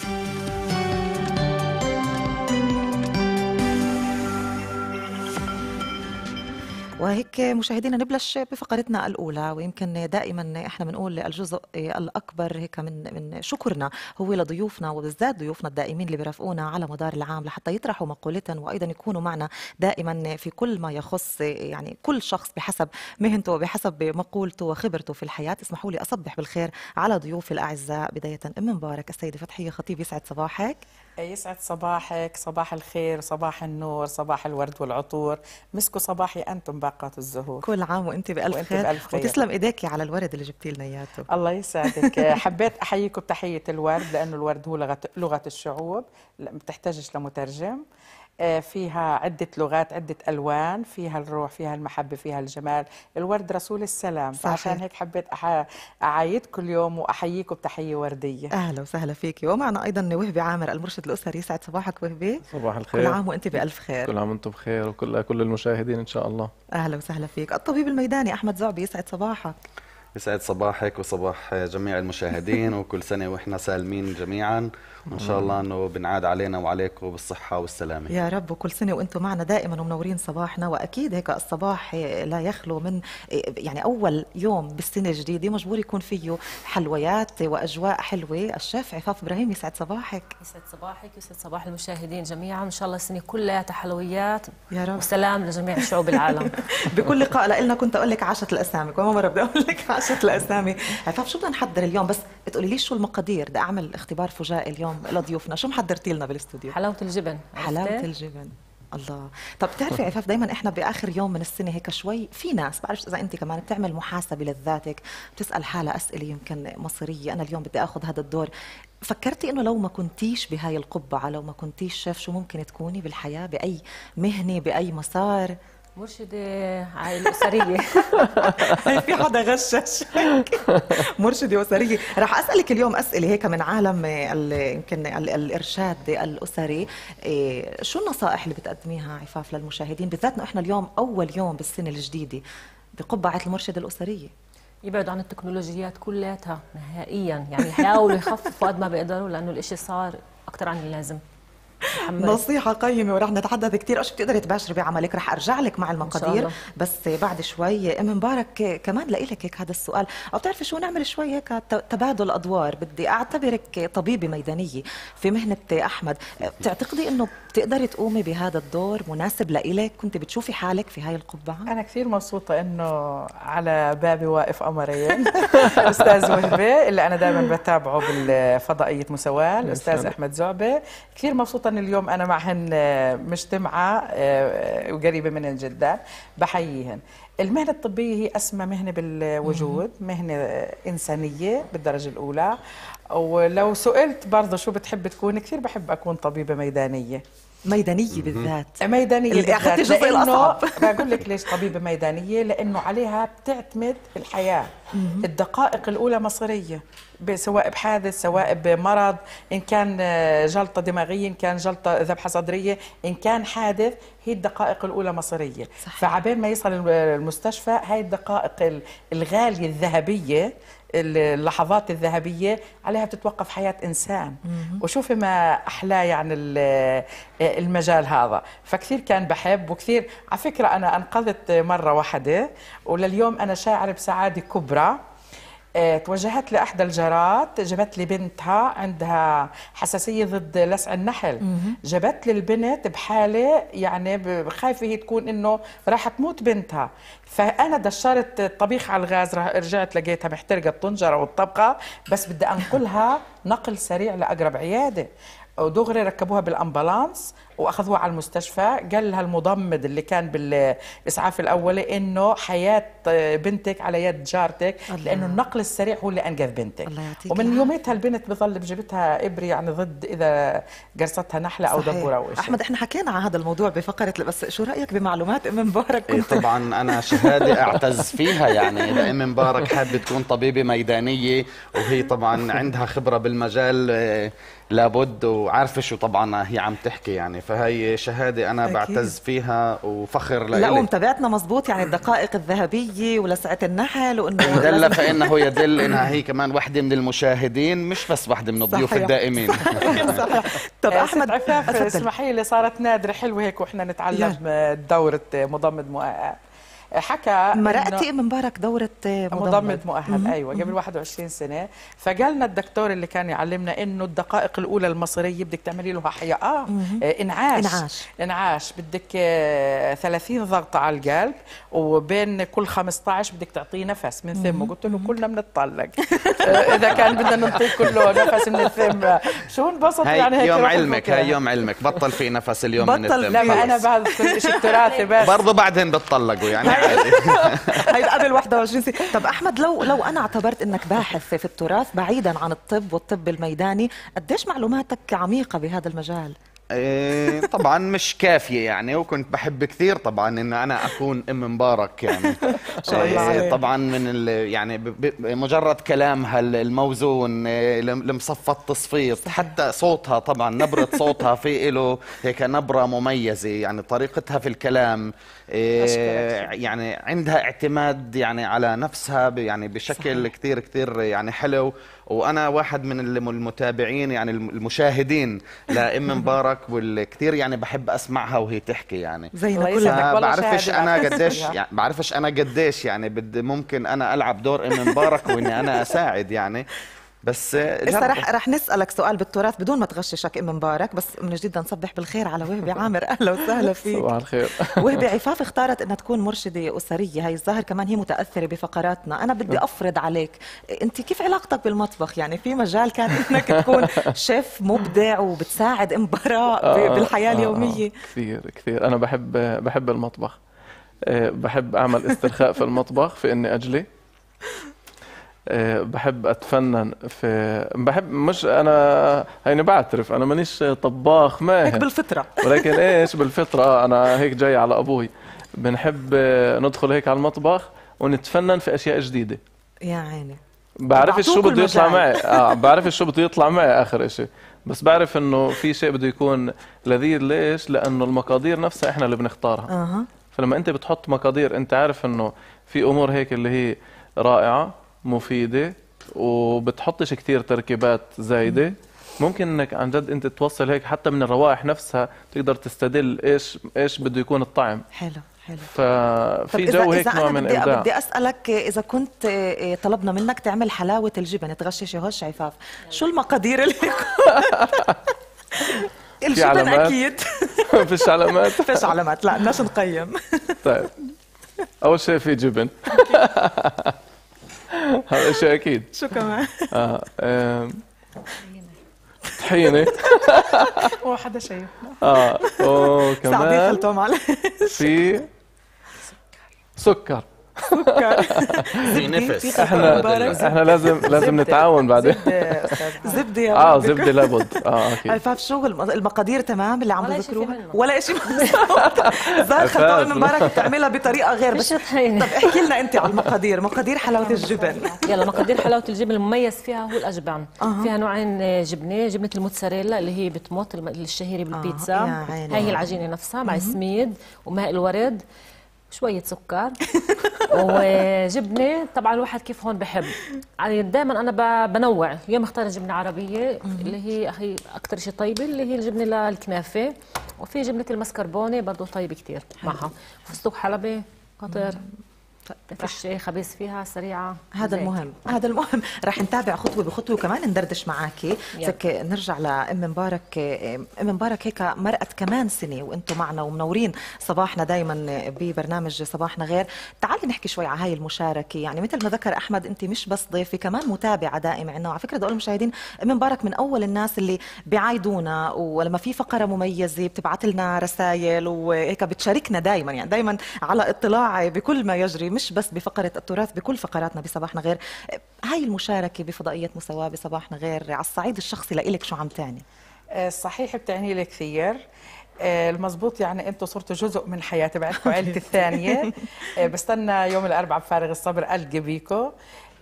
you وهيك مشاهدينا نبلش بفقرتنا الاولى ويمكن دائما احنا بنقول الجزء الاكبر هيك من من شكرنا هو لضيوفنا وبالذات ضيوفنا الدائمين اللي بيرافقونا على مدار العام لحتى يطرحوا مقولتهم وايضا يكونوا معنا دائما في كل ما يخص يعني كل شخص بحسب مهنته وبحسب مقولته وخبرته في الحياه اسمحوا لي اصبح بالخير على ضيوفي الاعزاء بدايه ام مبارك السيده فتحيه خطيب يسعد صباحك آه، يسعد صباحك صباح الخير صباح النور صباح الورد والعطور مسكوا صباحي أنتم باقات الزهور كل عام وأنت بألف, وأنت خير. بألف خير وتسلم ايديك على الورد اللي جبتي لنا اياه الله يسعدك آه، حبيت أحييكم بتحية الورد لأنه الورد هو لغة, لغة الشعوب ما بتحتاجش لمترجم آه، فيها عدة لغات عدة ألوان فيها الروح فيها المحبة فيها الجمال الورد رسول السلام صحيح. فعشان هيك حبيت أعايدكم اليوم وأحييكم بتحية وردية أهلا وسهلا فيكي ومعنا أيضا وهبي عامر المرشد الأسري يسعد صباحك وهبي صباح الخير كل عام وأنت بألف خير كل عام وأنتم بخير وكل كل المشاهدين إن شاء الله أهلا وسهلا فيك الطبيب الميداني أحمد زعبي يسعد صباحك يسعد صباحك وصباح جميع المشاهدين وكل سنة وإحنا سالمين جميعا وان شاء الله انه بنعاد علينا وعليكم بالصحه والسلامه يا رب وكل سنه وانتم معنا دائما ومنورين صباحنا واكيد هيك الصباح لا يخلو من يعني اول يوم بالسنه الجديده مجبور يكون فيه حلويات واجواء حلوه الشيف عفاف ابراهيم يسعد صباحك يسعد صباحك يسعد صباح المشاهدين جميعا ان شاء الله السنه كلها حلويات يا رب وسلام لجميع شعوب العالم بكل لقاء لنا كنت اقول لك عشت الاسامي كل مره بدي اقول لك عشت الاسامي عفاف شو بدنا نحضر اليوم بس بتقولي لي شو المقادير بدي اعمل اختبار فجائي اليوم اليوم لضيوفنا شو محضرتي لنا بالاستوديو حلاوه الجبن حلاوه الجبن الله طب بتعرفي عفاف دائما احنا باخر يوم من السنه هيك شوي في ناس بعرفش اذا انت كمان بتعمل محاسبه لذاتك بتسال حالها اسئله يمكن مصيريه انا اليوم بدي اخذ هذا الدور فكرتي انه لو ما كنتيش بهاي القبعه لو ما كنتيش شاف شو ممكن تكوني بالحياه باي مهنه باي مسار مرشدة عائلة أسرية في حدا غششك مرشدة أسرية رح أسألك اليوم أسئلة هيك من عالم يمكن الإرشاد الأسري إيه، شو النصائح اللي بتقدميها عفاف للمشاهدين بالذات إحنا اليوم أول يوم بالسنة الجديدة بقبعة المرشدة الأسرية يبعدوا عن التكنولوجيات كلياتها نهائيا يعني يحاولوا يخففوا قد ما بيقدروا لأنه الإشي صار أكثر عن اللازم نصيحه قيمه ورح نتحدث كثير اشي بتقدري تباشري بعملك رح ارجع لك مع المقادير بس بعد شوي ام مبارك كمان لإلك هيك هذا السؤال او بتعرفي شو نعمل شوي هيك تبادل ادوار بدي اعتبرك طبيبه ميدانيه في مهنه احمد بتعتقدي انه بتقدري تقومي بهذا الدور مناسب لإلك كنت بتشوفي حالك في هاي القبعه انا كثير مبسوطه انه على بابي واقف قمرين استاذ وهبه اللي انا دائما بتابعه بالفضائيه مساواه الاستاذ احمد زعبه كثير مبسوطه اليوم انا معهن آه، مجتمعه وقريبه آه، من جدا بحييهن المهنة الطبية هي أسمى مهنة بالوجود مهنة إنسانية بالدرجة الأولى ولو سئلت برضه شو بتحب تكون كثير بحب أكون طبيبة ميدانية ميدانيه بالذات ميدانيه اللي اخذت جزء الاصعب بقول لك ليش طبيبه ميدانيه لانه عليها بتعتمد الحياه الدقائق الاولى مصيريه سواء بحادث سواء بمرض ان كان آه، جلطه دماغيه ان كان جلطه ذبحه صدريه ان كان حادث هي الدقائق الاولى مصيريه صحيح. فعبين ما يصل المستشفى هاي الدقائق الغاليه الذهبيه اللحظات الذهبيه عليها بتتوقف حياه انسان وشوفي ما احلى يعني المجال هذا فكثير كان بحب وكثير على فكره انا انقذت مره واحده ولليوم انا شاعر بسعاده كبرى آه، توجهت لإحدى الجارات جابت لي بنتها عندها حساسية ضد لسع النحل جابت لي البنت بحالة يعني خايفة هي تكون إنه راح تموت بنتها فأنا دشرت الطبيخ على الغاز رجعت لقيتها محترقة الطنجرة والطبقة بس بدي أنقلها نقل سريع لأقرب عيادة ودغري ركبوها بالامبلانس واخذوها على المستشفى قال لها المضمد اللي كان بالاسعاف الاولي انه حياه بنتك على يد جارتك الله. لانه النقل السريع هو اللي انقذ بنتك الله ومن يوميتها البنت بظل بجبتها ابره يعني ضد اذا قرصتها نحله او دبوره او شيء احمد احنا حكينا عن هذا الموضوع بفقره بس شو رايك بمعلومات ام مبارك كنت إيه، طبعا انا شهاده اعتز فيها يعني ام مبارك حابه تكون طبيبه ميدانيه وهي طبعا عندها خبره بالمجال إيه، لابد وعارفه شو طبعا هي عم تحكي يعني ف فهي شهادة أنا أكيد. بعتز فيها وفخر لإلي لا ومتابعتنا مزبوط يعني الدقائق الذهبية ولسعة النحل وإنه دل فإنه يدل إنها هي كمان وحدة من المشاهدين مش بس وحدة من الضيوف صحيح. الدائمين صحيح طب أحمد عفاف اسمحي لي صارت نادرة حلوة هيك وإحنا نتعلم دورة مضمد مؤقت حكى مرقتي مبارك دوره آه، مضمد مؤهل ايوه قبل 21 سنه فقالنا الدكتور اللي كان يعلمنا انه الدقائق الاولى المصريه بدك تعملي له حياه آه، آه، انعاش انعاش انعاش بدك 30 ضغطه على القلب وبين كل 15 بدك تعطيه نفس من ثمه قلت له كلنا بنتطلق اذا كان بدنا نعطيه كله نفس من الثم شو انبسط يعني يوم علمك هاي يوم علمك بطل في نفس اليوم بطل من الثم لا لا انا كل شيء تراثي بس برضه بعدين بتطلقوا يعني قبل 21 سنه طب احمد لو لو انا اعتبرت انك باحث في التراث بعيدا عن الطب والطب الميداني قديش معلوماتك عميقه بهذا المجال إيه، طبعا مش كافيه يعني وكنت بحب كثير طبعا ان انا اكون ام مبارك يعني إيه، طبعا من يعني مجرد كلامها الموزون إيه، المصفى التصفيط حتى صوتها طبعا نبره صوتها في له هيك نبره مميزه يعني طريقتها في الكلام آه، يعني عندها اعتماد يعني على نفسها يعني بشكل صحيح. كثير كثير يعني حلو وانا واحد من المتابعين يعني المشاهدين لام مبارك كثير يعني بحب اسمعها وهي تحكي يعني زينا كلنا بعرفش انا قديش يعني بعرفش انا قديش يعني بدي ممكن انا العب دور ام مبارك واني انا اساعد يعني بس لسه رح رح نسالك سؤال بالتراث بدون ما تغششك ام مبارك بس من جديد نصبح بالخير على وهبي عامر اهلا وسهلا فيك صباح الخير وهبي عفاف اختارت انها تكون مرشده اسريه هي الظاهر كمان هي متاثره بفقراتنا انا بدي نعم. افرض عليك انت كيف علاقتك بالمطبخ يعني في مجال كان انك تكون شيف مبدع وبتساعد ام براء آه، آه، بالحياه آه، اليوميه كثير كثير انا بحب بحب المطبخ بحب اعمل استرخاء في المطبخ في اني اجلي آه، بحب اتفنن في بحب مش انا هيني بعترف انا مانيش طباخ ما هيك بالفطره ولكن ايش بالفطره انا هيك جاي على ابوي بنحب آه، ندخل هيك على المطبخ ونتفنن في اشياء جديده يا عيني بعرفش شو بده يطلع معي اه بعرفش شو بده يطلع معي اخر شيء بس بعرف انه في شيء بده يكون لذيذ ليش لانه المقادير نفسها احنا اللي بنختارها فلما انت بتحط مقادير انت عارف انه في امور هيك اللي هي رائعه مفيده وبتحطش كثير تركيبات زايده ممكن انك عن جد انت توصل هيك حتى من الروائح نفسها تقدر تستدل ايش ايش بده يكون الطعم حلو حلو ففي جو هيك نوع من ابداع بدي اسالك اذا كنت آه، آه، طلبنا منك تعمل حلاوه الجبن تغشش هوش عفاف شو المقادير اللي الجبن اكيد فيش علامات فيش علامات لا بدناش نقيم طيب اول شيء في جبن هذا شيء اكيد شو كمان؟ اه طحينه حدا شايفنا اه اوه وكمان في سكر سكر سكر في نفس احنا احنا لازم لازم نتعاون بعدين زبده يا اه زبده لابد اه اكيد فاهم شغل المقادير تمام اللي عم بذكروها ولا شيء زار خطوه من مبارك بتعملها بطريقه غير بس طب احكي لنا انت على المقادير مقادير حلاوه الجبن يلا مقادير حلاوه الجبن المميز فيها هو الاجبان فيها نوعين آه، جبنه جبنه الموتزاريلا اللي هي بتموت الشهيره آه، بالبيتزا هاي هي العجينه نفسها مع سميد وماء الورد شويه سكر وجبنه طبعا الواحد كيف هون بحب يعني دائما انا بنوع يوم اختار جبنه عربيه اللي هي هي اكثر شيء طيبه اللي هي الجبنه للكنافه وفي جبنه المسكربونه برضه طيبه كثير معها فستق حلبي قطر ما طيب. فيش فيها سريعه هذا المهم هذا المهم رح نتابع خطوه بخطوه وكمان ندردش معك نرجع لام مبارك ام مبارك هيك مرقت كمان سنه وانتم معنا ومنورين صباحنا دائما ببرنامج صباحنا غير تعالي نحكي شوي على هاي المشاركه يعني مثل ما ذكر احمد انت مش بس ضيفه كمان متابعه دائمه عنا وعلى فكره بدي المشاهدين ام مبارك من اول الناس اللي بيعايدونا ولما في فقره مميزه بتبعت لنا رسائل وهيك بتشاركنا دائما يعني دائما على اطلاع بكل ما يجري مش بس بفقره التراث بكل فقراتنا بصباحنا غير هاي المشاركه بفضائيه مساواه بصباحنا غير على الصعيد الشخصي لإلك شو عم تعني آه، صحيح بتعني لي كثير آه، المزبوط يعني انتم صرتوا جزء من حياتي بعدكم عائلتي الثانيه آه، بستنى يوم الاربعاء بفارغ الصبر القي بيكم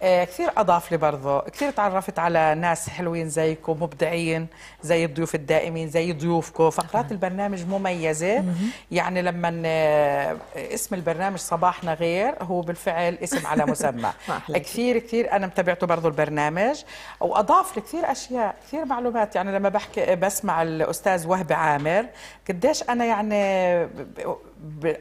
آه، كثير اضاف لي برضه كثير تعرفت على ناس حلوين زيكم مبدعين زي الضيوف الدائمين زي ضيوفكم فقرات البرنامج مميزه يعني لما آه، اسم البرنامج صباحنا غير هو بالفعل اسم على مسمى كثير كثير انا متابعته برضه البرنامج واضاف لي كثير اشياء كثير معلومات يعني لما بحكي بسمع الاستاذ وهبي عامر قديش انا يعني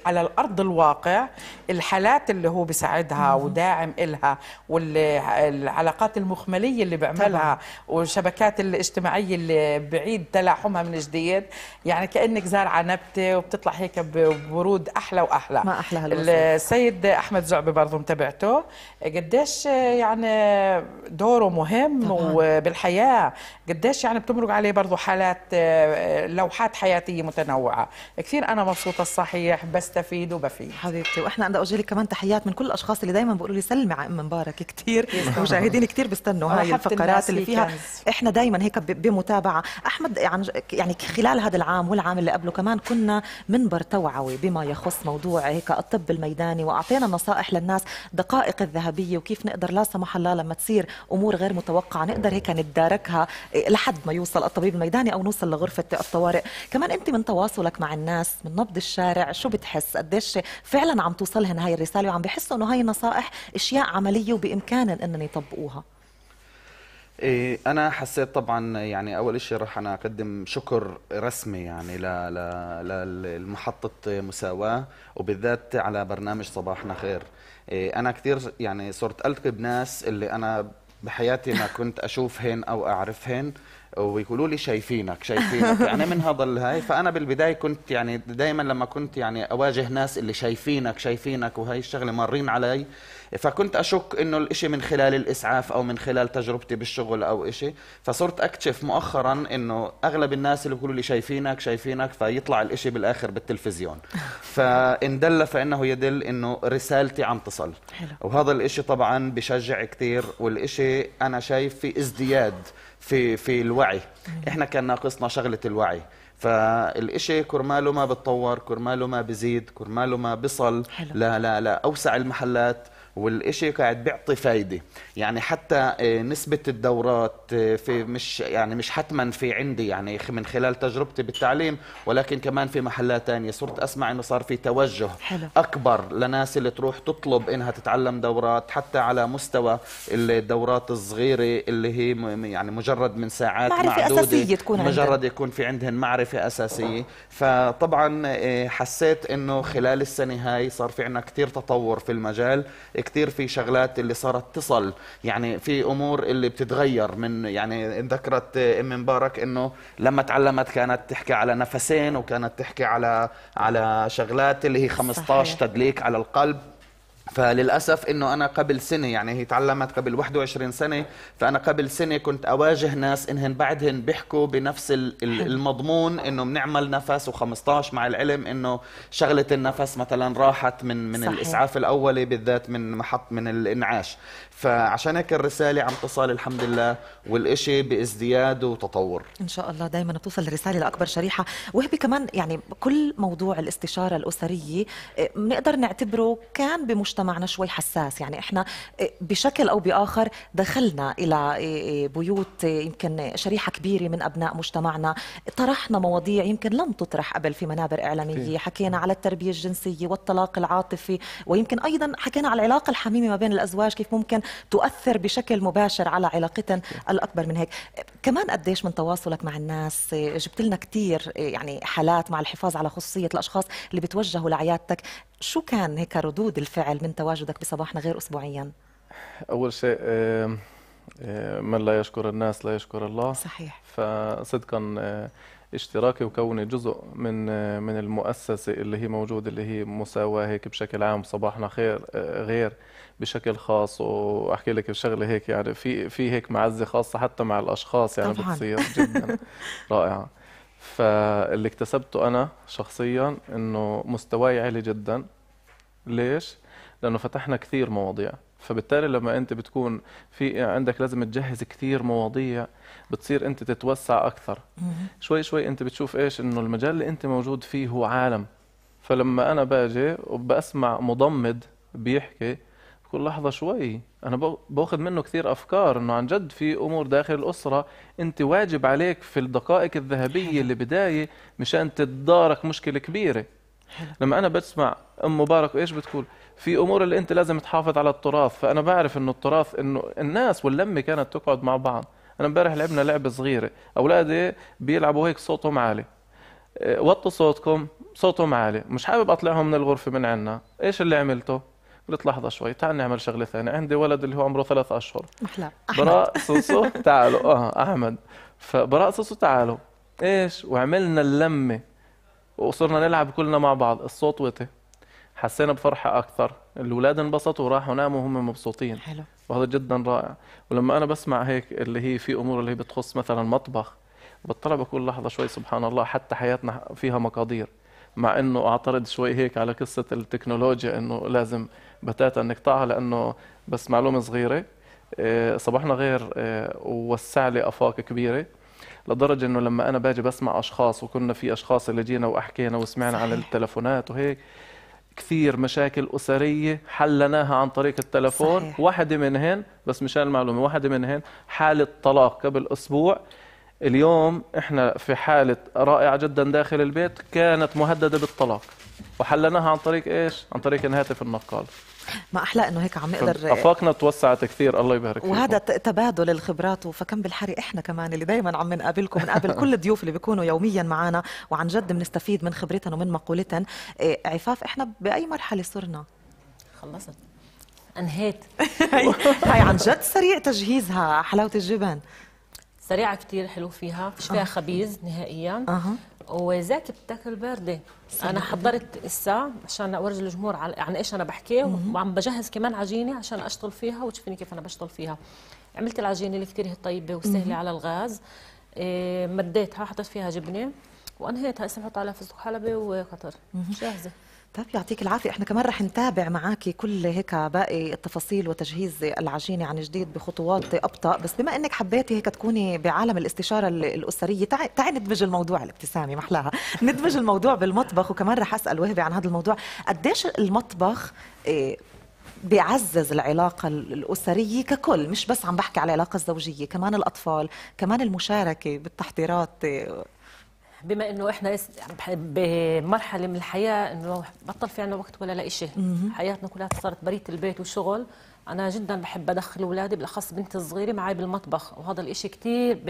على الارض الواقع الحالات اللي هو بيساعدها وداعم إلها والعلاقات المخمليه اللي بيعملها والشبكات الاجتماعيه اللي بعيد تلاحمها من جديد يعني كانك زارعه نبته وبتطلع هيك بورود احلى واحلى ما احلى السيد احمد زعبي برضه متابعته قديش يعني دوره مهم طبعا. وبالحياه قديش يعني بتمرق عليه برضه حالات آه، لوحات حياتيه متنوعه كثير انا مبسوطه الصحيح بريح بستفيد وبفيد حبيبتي واحنا بدي اوجه لك كمان تحيات من كل الاشخاص اللي دايما بيقولوا لي سلمي على ام مبارك كثير المشاهدين كثير بيستنوا هاي الفقرات اللي فيها احنا دايما هيك بمتابعه احمد يعني, يعني خلال هذا العام والعام اللي قبله كمان كنا منبر توعوي بما يخص موضوع هيك الطب الميداني واعطينا نصائح للناس دقائق الذهبيه وكيف نقدر لا سمح الله لما تصير امور غير متوقعه نقدر هيك نتداركها إيه، لحد ما يوصل الطبيب الميداني او نوصل لغرفه الطوارئ كمان انت من تواصلك مع الناس من نبض الشارع شو بتحس قديش فعلا عم توصلهن هاي الرساله وعم بحسوا انه هاي نصائح اشياء عمليه وبامكانهم انهم يطبقوها إيه انا حسيت طبعا يعني اول شيء رح انا اقدم شكر رسمي يعني للمحطه مساواه وبالذات على برنامج صباحنا خير إيه، انا كثير يعني صرت التقي بناس اللي انا بحياتي ما كنت اشوفهن او اعرفهن ويقولوا لي شايفينك شايفينك يعني من هذا الهاي فانا بالبدايه كنت يعني دائما لما كنت يعني اواجه ناس اللي شايفينك شايفينك وهي الشغله مارين علي فكنت اشك انه الاشي من خلال الاسعاف او من خلال تجربتي بالشغل او اشي فصرت اكتشف مؤخرا انه اغلب الناس اللي بيقولوا لي شايفينك شايفينك فيطلع الاشي بالاخر بالتلفزيون فان دل فانه يدل انه رسالتي عم تصل حلو. وهذا الاشي طبعا بشجع كثير والاشي انا شايف في ازدياد في في الوعي احنا كان ناقصنا شغله الوعي فالشيء كرماله ما بتطور كرماله ما بزيد كرماله ما بصل لا لا لا أوسع المحلات والشيء قاعد بيعطي فايده يعني حتى آه، نسبه الدورات آه، في مش يعني مش حتما في عندي يعني من خلال تجربتي بالتعليم ولكن كمان في محلات ثانيه صرت اسمع انه صار في توجه حلو. اكبر لناس اللي تروح تطلب انها تتعلم دورات حتى على مستوى الدورات الصغيره اللي هي يعني مجرد من ساعات معرفة معدودة أساسية تكون مجرد عندن. يكون في عندهم معرفه اساسيه فطبعا آه، حسيت انه خلال السنه هاي صار في عندنا كثير تطور في المجال كثير في شغلات اللي صارت تصل يعني في امور اللي بتتغير من يعني ذكرت ام مبارك انه لما تعلمت كانت تحكي على نفسين وكانت تحكي على على شغلات اللي هي 15 صحيح. تدليك على القلب فللاسف انه انا قبل سنه يعني هي تعلمت قبل 21 سنه فانا قبل سنه كنت اواجه ناس انهن بعدهن بيحكوا بنفس المضمون انه بنعمل نفس و15 مع العلم انه شغله النفس مثلا راحت من من صحيح. الاسعاف الاولي بالذات من محط من الانعاش فعشان هيك الرساله عم تصل الحمد لله والشيء بازدياد وتطور ان شاء الله دائما بتوصل الرساله لاكبر شريحه وهبي كمان يعني كل موضوع الاستشاره الاسريه آه، بنقدر نعتبره كان بمجتمع مجتمعنا شوي حساس يعني احنا إيه، بشكل او باخر دخلنا الى إيه، إيه، بيوت يمكن شريحه كبيره من ابناء مجتمعنا طرحنا مواضيع يمكن لم تطرح قبل في منابر اعلاميه حكينا على التربيه الجنسيه والطلاق العاطفي ويمكن ايضا حكينا على العلاقه الحميمه ما بين الازواج كيف ممكن تؤثر بشكل مباشر على علاقتهم الاكبر من هيك كمان قديش من تواصلك مع الناس جبت لنا كثير يعني حالات مع الحفاظ على خصوصيه الاشخاص اللي بتوجهوا لعيادتك شو كان هيك ردود الفعل من من تواجدك بصباحنا غير أسبوعيا أول شيء من لا يشكر الناس لا يشكر الله صحيح فصدقا آه، اشتراكي وكوني جزء من آه، من المؤسسه اللي هي موجوده اللي هي مساواه هيك بشكل عام صباحنا خير آه، غير بشكل خاص واحكي لك بشغله هيك يعني في في هيك معزه خاصه حتى مع الاشخاص يعني طبعاً. بتصير جدا رائعه فاللي اكتسبته انا شخصيا انه مستواي عالي جدا ليش؟ لانه فتحنا كثير مواضيع فبالتالي لما انت بتكون في عندك لازم تجهز كثير مواضيع بتصير انت تتوسع اكثر شوي شوي انت بتشوف ايش انه المجال اللي انت موجود فيه هو عالم فلما انا باجي وبسمع مضمد بيحكي كل لحظة شوي أنا باخذ منه كثير أفكار إنه عن جد في أمور داخل الأسرة أنت واجب عليك في الدقائق الذهبية اللي بداية مشان تتدارك مشكلة كبيرة لما أنا بسمع أم مبارك إيش بتقول في امور اللي انت لازم تحافظ على التراث فانا بعرف انه التراث انه الناس واللمه كانت تقعد مع بعض انا امبارح لعبنا لعبه صغيره اولادي بيلعبوا هيك صوتهم عالي إيه، وطوا صوتكم صوتهم عالي مش حابب اطلعهم من الغرفه من عنا ايش اللي عملته قلت لحظة شوي تعال نعمل شغلة ثانية عندي ولد اللي هو عمره ثلاث أشهر أحلى صوصو تعالوا آه أحمد فبراء صوصو تعالوا إيش وعملنا اللمة وصرنا نلعب كلنا مع بعض الصوت وطي حسينا بفرحه اكثر الاولاد انبسطوا وراحوا ناموا وهم مبسوطين حلو وهذا جدا رائع ولما انا بسمع هيك اللي هي في امور اللي هي بتخص مثلا مطبخ بطلع بكل لحظه شوي سبحان الله حتى حياتنا فيها مقادير مع انه اعترض شوي هيك على قصه التكنولوجيا انه لازم بتاتا نقطعها لانه بس معلومه صغيره آه، صباحنا غير آه، ووسع لي افاق كبيره لدرجه انه لما انا باجي بسمع اشخاص وكنا في اشخاص اللي جينا واحكينا وسمعنا صحيح. عن التلفونات وهيك كثير مشاكل أسرية حلناها عن طريق التلفون صحيح. واحدة منهن بس مشان المعلومة واحدة منهن حالة طلاق قبل أسبوع اليوم احنا في حالة رائعة جدا داخل البيت كانت مهددة بالطلاق وحلناها عن طريق ايش؟ عن طريق الهاتف النقال ما احلى انه هيك عم نقدر افاقنا توسعت كثير الله يبارك فيكم وهذا تبادل الخبرات وفكم بالحري احنا كمان اللي دائما عم نقابلكم بنقابل كل الضيوف اللي بيكونوا يوميا معنا وعن جد بنستفيد من خبرتهم ومن مقولتهم إيه، عفاف احنا باي مرحله صرنا خلصت انهيت هاي عن جد سريع تجهيزها حلاوه الجبن سريعه كثير حلو فيها فيش فيها آه. خبيز نهائيا أه. وزاكي بتاكل بارده انا حضرت الساعه عشان اورجي الجمهور عن ايش انا بحكي وعم بجهز كمان عجينه عشان اشتغل فيها وتشوفيني كيف انا بشتغل فيها عملت العجينه اللي كثير هي طيبه وسهله على الغاز إيه مديتها حطيت فيها جبنه وانهيتها اسمها حط عليها فستق حلبه وقطر جاهزه طيب يعطيك العافية احنا كمان رح نتابع معك كل هيك باقي التفاصيل وتجهيز العجينة عن جديد بخطوات أبطأ بس بما أنك حبيتي هيك تكوني بعالم الاستشارة الأسرية تعي, تعي ندمج الموضوع الابتسامة محلاها ندمج الموضوع بالمطبخ وكمان رح أسأل وهبي عن هذا الموضوع قديش المطبخ ايه بيعزز العلاقة الأسرية ككل مش بس عم بحكي على العلاقة الزوجية كمان الأطفال كمان المشاركة بالتحضيرات آه، بما انه احنا بمرحله من الحياه انه بطل في عنا وقت ولا لا شيء حياتنا كلها صارت بريت البيت والشغل انا جدا بحب ادخل اولادي بالاخص بنتي الصغيره معي بالمطبخ وهذا الإشي كثير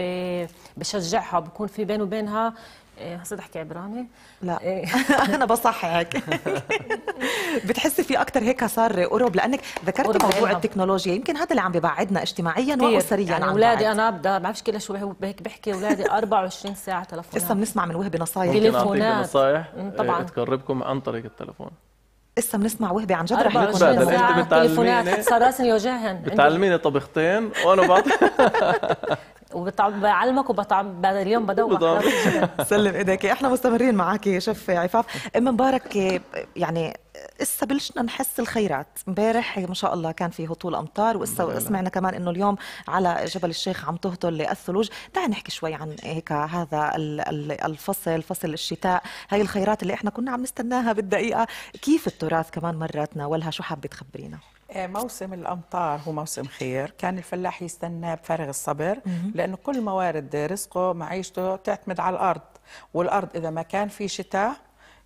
بشجعها بكون في بين وبينها هسه إيه، بدي احكي عبراني لا إيه. انا بصححك بتحسي في اكثر هيك صار قرب لانك ذكرتي موضوع التكنولوجيا يمكن هذا اللي عم ببعدنا اجتماعيا واسريا يعني عن اولادي انا ما بعرفش كل شو هيك بحكي اولادي 24 ساعه تلفون لسه بنسمع من وهبي نصايح تليفونات نصايح طبعا إيه، تقربكم عن طريق التلفون لسه بنسمع وهبي عن جد رح يكون ساعة تليفونات صار راسي يوجعهن بتعلميني طبختين وانا بعطي وبعلمك وبطعم اليوم بدور سلم ايدك احنا مستمرين معك شف عفاف ام مبارك يعني اسا بلشنا نحس الخيرات امبارح ما شاء الله كان في هطول امطار واسا سمعنا كمان انه اليوم على جبل الشيخ عم تهطل الثلوج تعال نحكي شوي عن هيك هذا الفصل فصل الشتاء هاي الخيرات اللي احنا كنا عم نستناها بالدقيقه كيف التراث كمان مرات ناولها شو حابه تخبرينا آه، موسم الامطار هو موسم خير كان الفلاح يستناه بفارغ الصبر لانه كل موارد رزقه معيشته تعتمد على الارض والارض اذا ما كان في شتاء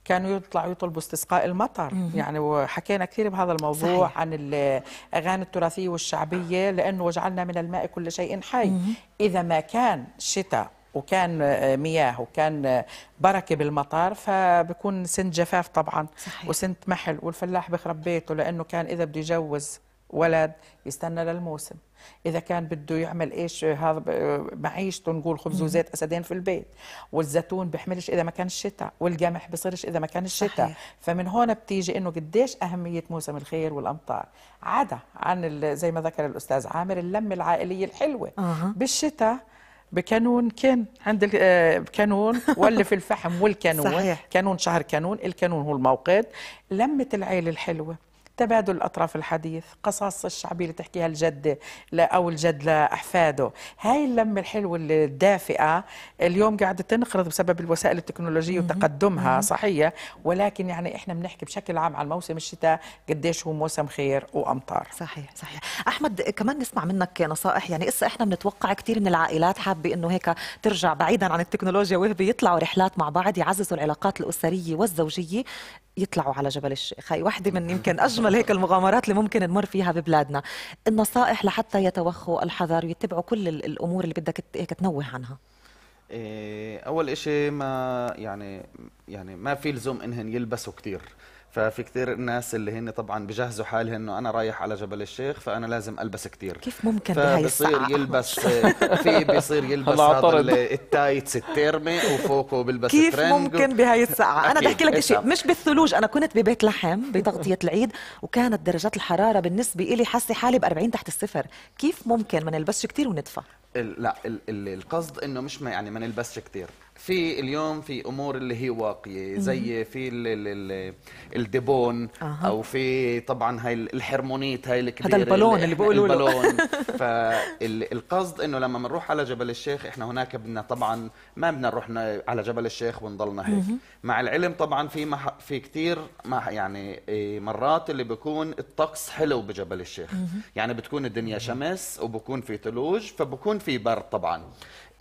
كانوا يطلعوا يطلبوا استسقاء المطر مم. يعني وحكينا كثير بهذا الموضوع صحيح. عن الاغاني التراثيه والشعبيه لانه وجعلنا من الماء كل شيء حي مم. اذا ما كان شتاء وكان آه، مياه وكان آه، بركه بالمطار فبكون سن جفاف طبعا صحيح. وسنت محل والفلاح بخرب بيته لانه كان اذا بده يجوز ولد يستنى للموسم اذا كان بده يعمل ايش آه، هذا معيشته نقول خبز وزيت اسدين في البيت والزيتون بحملش اذا ما كان الشتاء والقمح بصيرش اذا ما كان الشتاء صحيح. فمن هون بتيجي انه قديش اهميه موسم الخير والامطار عدا عن زي ما ذكر الاستاذ عامر اللمه العائليه الحلوه أه. بالشتاء بكانون كان عند آه، كانون ولف الفحم والكانون صحيح. كانون شهر كانون الكانون هو الموقد لمة العيلة الحلوة تبادل أطراف الحديث قصص الشعبية اللي تحكيها الجد أو الجد لأحفاده هاي اللمة الحلوة الدافئة اليوم قاعدة تنقرض بسبب الوسائل التكنولوجية وتقدمها صحية ولكن يعني إحنا بنحكي بشكل عام على موسم الشتاء قديش هو موسم خير وأمطار صحيح صحيح أحمد كمان نسمع منك نصائح يعني إسا إحنا بنتوقع كثير من العائلات حابة إنه هيك ترجع بعيدا عن التكنولوجيا وهي بيطلعوا رحلات مع بعض يعززوا العلاقات الأسرية والزوجية يطلعوا على جبل الشيخ هاي واحدة من يمكن أجمل أجمل هيك المغامرات اللي ممكن نمر فيها ببلادنا النصائح لحتى يتوخوا الحذر ويتبعوا كل الأمور اللي بدك هيك تنوه عنها إيه، اول إشي ما يعني يعني ما في لزوم انهن يلبسوا كثير ففي كثير ناس اللي هن طبعا بجهزوا حالهم انه انا رايح على جبل الشيخ فانا لازم البس كثير كيف ممكن بهي الساعه يلبس في بيصير يلبس هذا التايتس التيرمي وفوقه بلبس كيف ممكن بهي الساعه انا بدي احكي لك شيء مش بالثلوج انا كنت ببيت لحم بتغطيه العيد وكانت درجات الحراره بالنسبه لي حاسه حالي ب 40 تحت الصفر كيف ممكن ما نلبسش كثير وندفى لا القصد انه مش ما يعني ما نلبسش كثير في اليوم في امور اللي هي واقيه زي في ال ال الدبون او في طبعا هاي الحرمونيت هاي الكبيره هذا البالون اللي, بقولوا بيقولوا له البالون فالقصد انه لما بنروح على جبل الشيخ احنا هناك بدنا طبعا ما بدنا نروح على جبل الشيخ ونضلنا هيك مع العلم طبعا في مح في كثير يعني إيه، مرات اللي بكون الطقس حلو بجبل الشيخ يعني بتكون الدنيا شمس وبكون في ثلوج فبكون في برد طبعا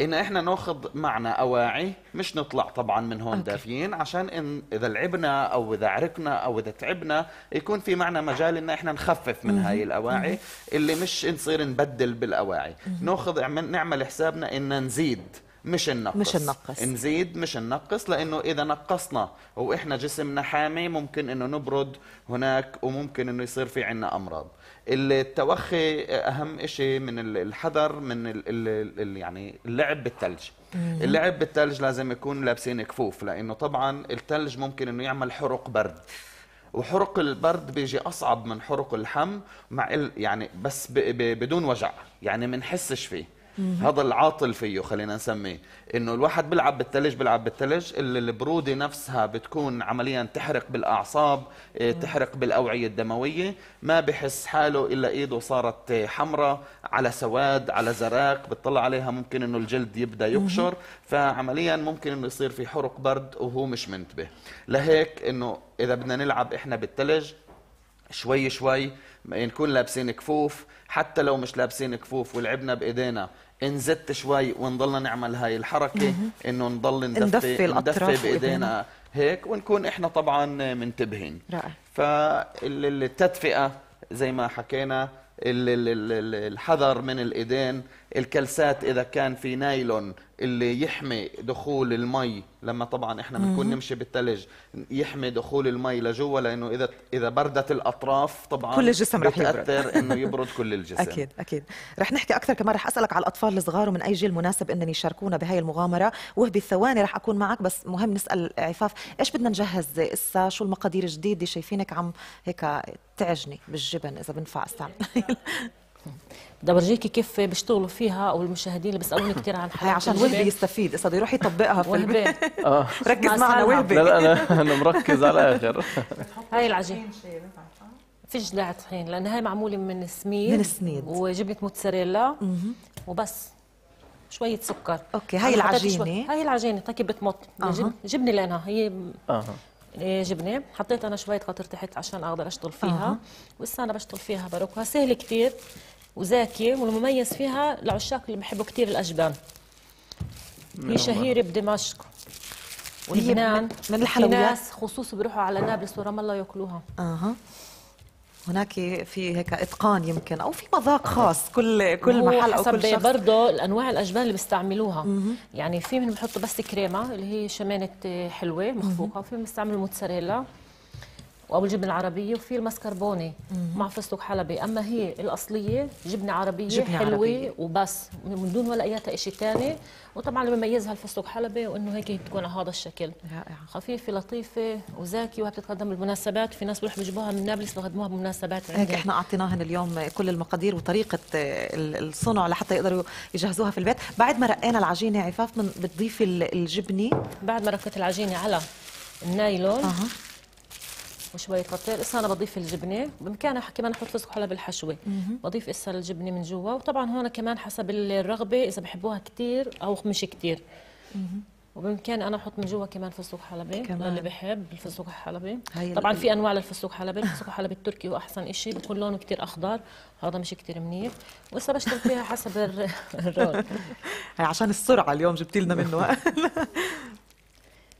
ان احنا ناخذ معنا اواعي مش نطلع طبعا من هون أوكي. دافيين عشان ان اذا لعبنا او اذا عرقنا او اذا تعبنا يكون في معنا مجال ان احنا نخفف من هاي الاواعي اللي مش نصير نبدل بالاواعي ناخذ نعمل حسابنا ان نزيد مش ننقص مش ننقص نزيد مش ننقص لانه اذا نقصنا واحنا جسمنا حامي ممكن انه نبرد هناك وممكن انه يصير في عنا امراض التوخي اهم شيء من الحذر من الـ الـ يعني اللعب بالثلج اللعب بالثلج لازم يكون لابسين كفوف لانه طبعا الثلج ممكن انه يعمل حرق برد وحرق البرد بيجي اصعب من حرق الحم مع يعني بس بدون وجع يعني منحسش فيه هذا العاطل فيه خلينا نسميه انه الواحد بيلعب بالثلج بيلعب بالثلج البروده نفسها بتكون عمليا تحرق بالاعصاب إيه، تحرق بالاوعيه الدمويه ما بحس حاله الا ايده صارت إيه، حمراء على سواد على زراق بتطلع عليها ممكن انه الجلد يبدا يقشر فعمليا ممكن انه يصير في حرق برد وهو مش منتبه لهيك انه اذا بدنا نلعب احنا بالثلج شوي شوي نكون لابسين كفوف حتى لو مش لابسين كفوف ولعبنا بايدينا نزت شوي ونضلنا نعمل هاي الحركه انه نضل ندفي ندفي بايدينا هيك ونكون احنا طبعا منتبهين رائع فالتدفئه زي ما حكينا الحذر من الايدين الكلسات اذا كان في نايلون اللي يحمي دخول المي لما طبعا احنا بنكون نمشي بالثلج يحمي دخول المي لجوا لانه اذا اذا بردت الاطراف طبعا كل الجسم رح يبرد انه يبرد كل الجسم اكيد اكيد رح نحكي اكثر كمان رح اسالك على الاطفال الصغار ومن اي جيل مناسب انهم يشاركونا بهي المغامره وهبي الثواني رح اكون معك بس مهم نسال عفاف ايش بدنا نجهز اسا شو المقادير الجديده شايفينك عم هيك تعجني بالجبن اذا بنفع استعمل بدي اورجيكي كيف بيشتغلوا فيها او المشاهدين اللي بيسالوني كثير عن حلقه عشان وهبي يستفيد اذا بده يروح يطبقها في وهبي اه ركز معنا وهبي لا لا انا انا مركز على الاخر هاي العجينه فيش داعي طحين لان هاي معموله من سميد من سميد وجبنه موتزاريلا وبس شويه سكر اوكي هاي العجينه هاي العجينه تاكي بتمط أه. جبنه لانها هي اها إيه، جبنه حطيت انا شويه قطر تحت عشان اقدر اشتغل فيها أه. وهسه انا بشتغل فيها بروكها سهله كثير وزاكيه والمميز فيها لعشاق اللي بحبوا كثير الاجبان هي شهيره بدمشق ولبنان من الحلويات في ناس خصوصا بيروحوا على نابلس ورام الله ياكلوها اها هناك في هيك اتقان يمكن او في مذاق خاص كل كل محل او كل شخص برضه الانواع الاجبان اللي بيستعملوها يعني في من بحطوا بس كريمه اللي هي شمانه حلوه مخفوقه وفي من بيستعملوا موتزاريلا وابو الجبنه العربيه وفي المسكربونه مع فستق حلبي اما هي الاصليه جبنه عربيه جبنة حلوه عربية. وبس من دون ولا اي شيء ثاني وطبعا اللي بيميزها الفستق حلبي وانه هيك بتكون على هذا الشكل رائعه خفيفه لطيفه وزاكيه وهي بتتقدم بالمناسبات في ناس بيروحوا بيجيبوها من نابلس بيقدموها بمناسبات هيك احنا اعطيناهن اليوم كل المقادير وطريقه آه، الصنع لحتى يقدروا يجهزوها في البيت بعد ما رقينا العجينه عفاف بتضيفي الجبنه بعد ما رقيت العجينه على النايلون أه. وشويه فطير هسه انا بضيف الجبنه بامكانها كمان احط فستق وحلب الحشوه بضيف هسه الجبنه من جوا وطبعا هون كمان حسب الرغبه اذا بحبوها كثير او مش كثير وبامكان انا احط من جوا كمان فستق حلبي كمان. اللي بحب الفستق الحلبي طبعا في انواع للفستق الحلبي الفستق الحلبي التركي هو احسن شيء بكون لونه كثير اخضر هذا مش كثير منيح وهسه بشتغل فيها حسب الرول عشان السرعه اليوم جبتي لنا منه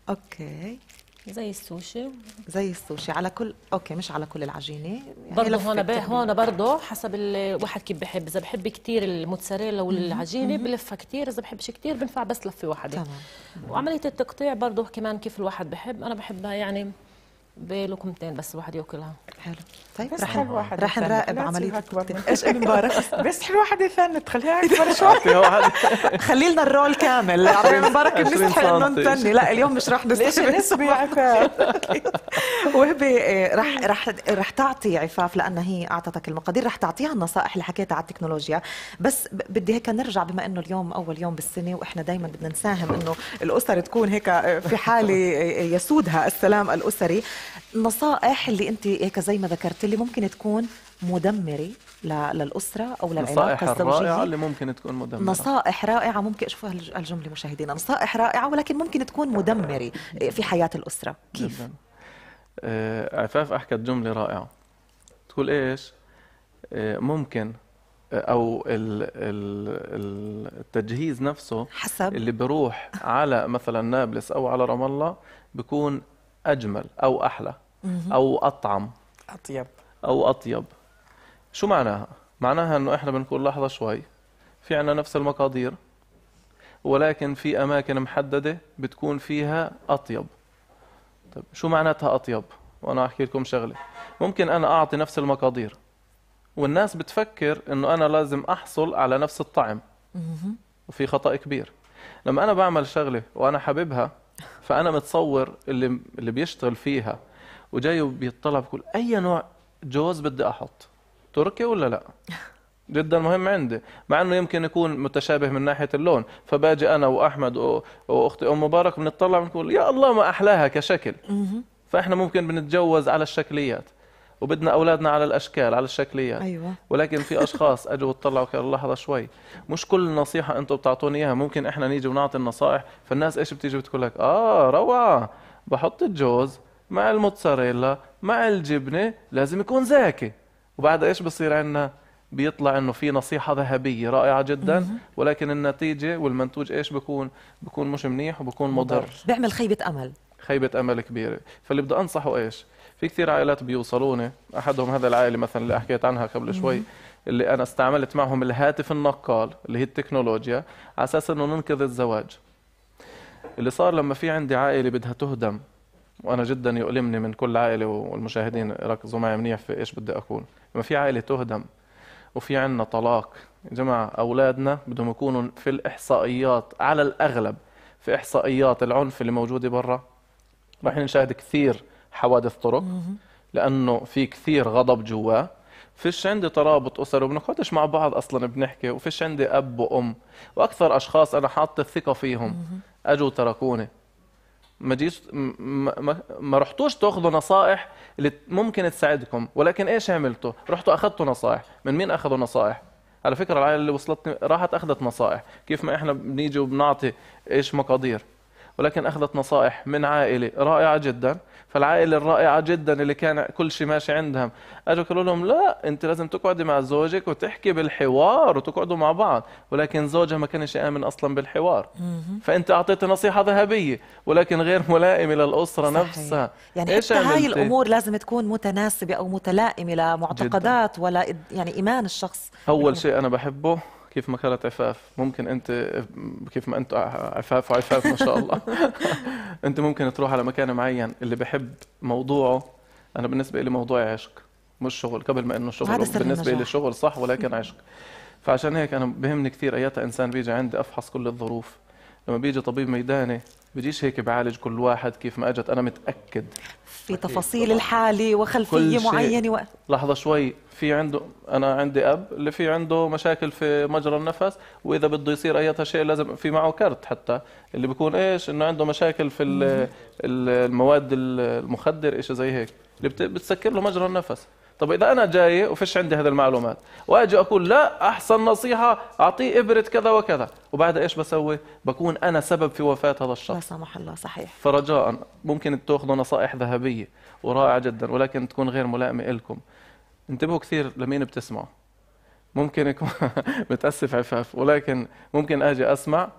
اوكي زي السوشي زي السوشي على كل اوكي مش على كل العجينه يعني برضه هون ب... هون برضه حسب الواحد كيف بحب اذا بحب كثير الموتزاريلا والعجينه بلفها كثير اذا بحبش كثير بنفع بس لفه واحده تمام وعمليه التقطيع برضه كمان كيف الواحد بحب انا بحبها يعني بلقمتين بس الواحد ياكلها حلو طيب رح رح نراقب عمليه ايش ابن مبارك بس حلوه حديثه تخليها اكبر شوي خلي لنا الرول كامل عمرو مبارك بنستحي انه نتني لا اليوم مش رح نستحي نسبي وهبه رح رح رح تعطي عفاف لانها هي اعطتك المقادير رح تعطيها النصائح اللي حكيتها على التكنولوجيا بس بدي هيك نرجع بما انه اليوم اول يوم بالسنه واحنا دائما بدنا نساهم انه الاسر تكون هيك في حاله يسودها السلام الاسري نصائح اللي انت هيك زي ما ذكرت لي ممكن تكون مدمره للاسره او للعلاقه الزوجيه رائعه اللي ممكن تكون مدمره نصائح رائعه ممكن شوفوا هالجمله مشاهدينا نصائح رائعه ولكن ممكن تكون مدمره في حياه الاسره كيف آه عفاف احكت جمله رائعه تقول ايش آه، ممكن آه، او التجهيز نفسه حسب اللي بيروح على مثلا نابلس او على رام الله بكون اجمل او احلى او اطعم اطيب او اطيب شو معناها معناها انه احنا بنقول لحظه شوي في عنا نفس المقادير ولكن في اماكن محدده بتكون فيها اطيب طيب شو معناتها اطيب وانا احكي لكم شغله ممكن انا اعطي نفس المقادير والناس بتفكر انه انا لازم احصل على نفس الطعم وفي خطا كبير لما انا بعمل شغله وانا حاببها فانا متصور اللي اللي بيشتغل فيها وجاي وبيطلع بقول اي نوع جوز بدي احط تركي ولا لا جدا مهم عندي مع انه يمكن يكون متشابه من ناحيه اللون فباجي انا واحمد واختي ام مبارك بنطلع بنقول يا الله ما احلاها كشكل فاحنا ممكن بنتجوز على الشكليات وبدنا اولادنا على الاشكال على الشكليات أيوة. ولكن في اشخاص اجوا وطلعوا قالوا لحظه شوي مش كل نصيحه انتم بتعطوني اياها ممكن احنا نيجي ونعطي النصائح فالناس ايش بتيجي بتقول لك اه روعه بحط الجوز مع الموتزاريلا مع الجبنه لازم يكون زاكي وبعدها ايش بصير عندنا بيطلع انه في نصيحه ذهبيه رائعه جدا ولكن النتيجه والمنتوج ايش بكون بكون مش منيح وبكون مضر بيعمل خيبه امل خيبه امل كبيره فاللي بدي انصحه ايش في كثير عائلات بيوصلوني احدهم هذا العائله مثلا اللي حكيت عنها قبل شوي اللي انا استعملت معهم الهاتف النقال اللي هي التكنولوجيا على اساس انه ننقذ الزواج اللي صار لما في عندي عائله بدها تهدم وانا جدا يؤلمني من كل عائله والمشاهدين ركزوا معي منيح في ايش بدي اكون لما في عائله تهدم وفي عندنا طلاق يا جماعه اولادنا بدهم يكونوا في الاحصائيات على الاغلب في احصائيات العنف اللي موجوده برا راح نشاهد كثير حوادث طرق لانه في كثير غضب جواه فيش عندي ترابط اسري وبنقعدش مع بعض اصلا بنحكي وفيش عندي اب وام واكثر اشخاص انا حاطط الثقه فيهم اجوا تركوني ما جيش ما, ما رحتوش تاخذوا نصائح اللي ممكن تساعدكم ولكن ايش عملتوا رحتوا اخذتوا نصائح من مين اخذوا نصائح على فكره العائله اللي وصلتني راحت اخذت نصائح كيف ما احنا بنيجي وبنعطي ايش مقادير ولكن اخذت نصائح من عائله رائعه جدا فالعائله الرائعه جدا اللي كان كل شيء ماشي عندهم اجوا قالوا لهم لا انت لازم تقعدي مع زوجك وتحكي بالحوار وتقعدوا مع بعض ولكن زوجها ما كانش امن اصلا بالحوار فانت أعطيت نصيحه ذهبيه ولكن غير ملائمه للاسره صحيح. نفسها يعني إيش حتى هاي الامور لازم تكون متناسبه او متلائمه لمعتقدات جداً. ولا يعني ايمان الشخص اول يعني شيء انا بحبه كيف ما كانت عفاف ممكن انت كيف ما انت عفاف وعفاف ما شاء الله انت ممكن تروح على مكان معين اللي بحب موضوعه انا بالنسبه لي موضوعي عشق مش شغل قبل ما انه شغل بالنسبه لي شغل صح ولكن عشق فعشان هيك انا بهمني كثير اياتها انسان بيجي عندي افحص كل الظروف لما بيجي طبيب ميداني بديش هيك بعالج كل واحد كيف ما اجت انا متاكد في تفاصيل الحاله وخلفيه معينه و... لحظه شوي في عنده انا عندي اب اللي في عنده مشاكل في مجرى النفس واذا بده يصير اي شيء لازم في معه كرت حتى اللي بيكون ايش انه عنده مشاكل في المواد المخدر شيء زي هيك اللي بتسكر له مجرى النفس طب اذا انا جاي وفيش عندي هذه المعلومات واجي اقول لا احسن نصيحه اعطيه ابره كذا وكذا وبعد ايش بسوي بكون انا سبب في وفاه هذا الشخص لا سمح الله صحيح فرجاء ممكن تاخذوا نصائح ذهبيه ورائعه جدا ولكن تكون غير ملائمه لكم انتبهوا كثير لمين بتسمعوا ممكن يكون متاسف عفاف ولكن ممكن اجي اسمع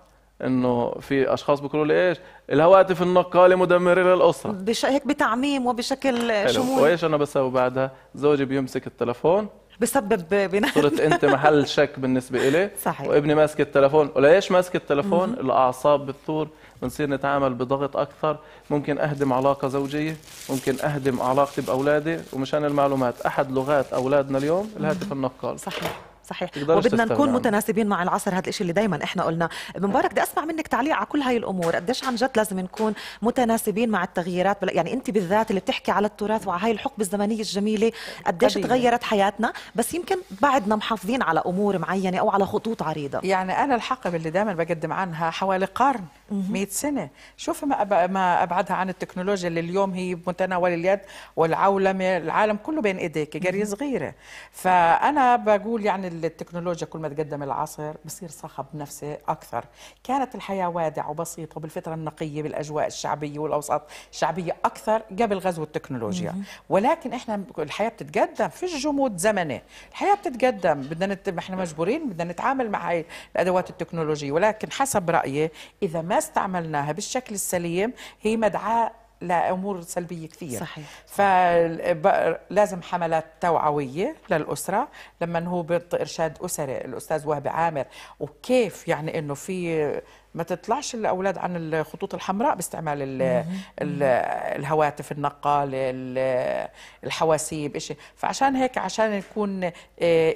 انه في اشخاص بيقولوا لي ايش الهواتف النقاله مدمره للاسره بش... هيك بتعميم وبشكل شمولي وايش انا بسوي بعدها زوجي بيمسك التلفون بسبب بناء صرت انت محل شك بالنسبه الي صحيح وابني ماسك التلفون وليش ماسك التلفون الاعصاب بتثور بنصير نتعامل بضغط اكثر ممكن اهدم علاقه زوجيه ممكن اهدم علاقتي باولادي ومشان المعلومات احد لغات اولادنا اليوم الهاتف النقال صحيح صحيح وبدنا نكون متناسبين مع العصر هذا الشيء اللي دائما احنا قلنا مبارك بدي اسمع منك تعليق على كل هاي الامور قديش عن جد لازم نكون متناسبين مع التغييرات يعني انت بالذات اللي بتحكي على التراث وعلى هاي الحقبه الزمنيه الجميله قديش تغيرت حياتنا بس يمكن بعدنا محافظين على امور معينه او على خطوط عريضه يعني انا الحقبه اللي دائما بقدم عنها حوالي قرن 100 سنه شوف ما ما ابعدها عن التكنولوجيا اللي اليوم هي بمتناول اليد والعولمه العالم كله بين ايديك قرية صغيره فانا بقول يعني التكنولوجيا كل ما تقدم العصر بصير صخب نفسه اكثر كانت الحياه وادعه وبسيطه وبالفتره النقيه بالاجواء الشعبيه والاوساط الشعبيه اكثر قبل غزو التكنولوجيا ولكن احنا الحياه بتتقدم في جمود زمني الحياه بتتقدم بدنا نت... احنا مجبورين بدنا نتعامل مع الادوات التكنولوجيه ولكن حسب رايي اذا ما ما استعملناها بالشكل السليم هي مدعاة لامور سلبيه كثير صحيح فلازم حملات توعويه للاسره لما هو بيعطي ارشاد اسري الاستاذ وهبي عامر وكيف يعني انه في ما تطلعش الاولاد عن الخطوط الحمراء باستعمال ال الـ الهواتف النقاله الحواسيب شيء فعشان هيك عشان يكون آه،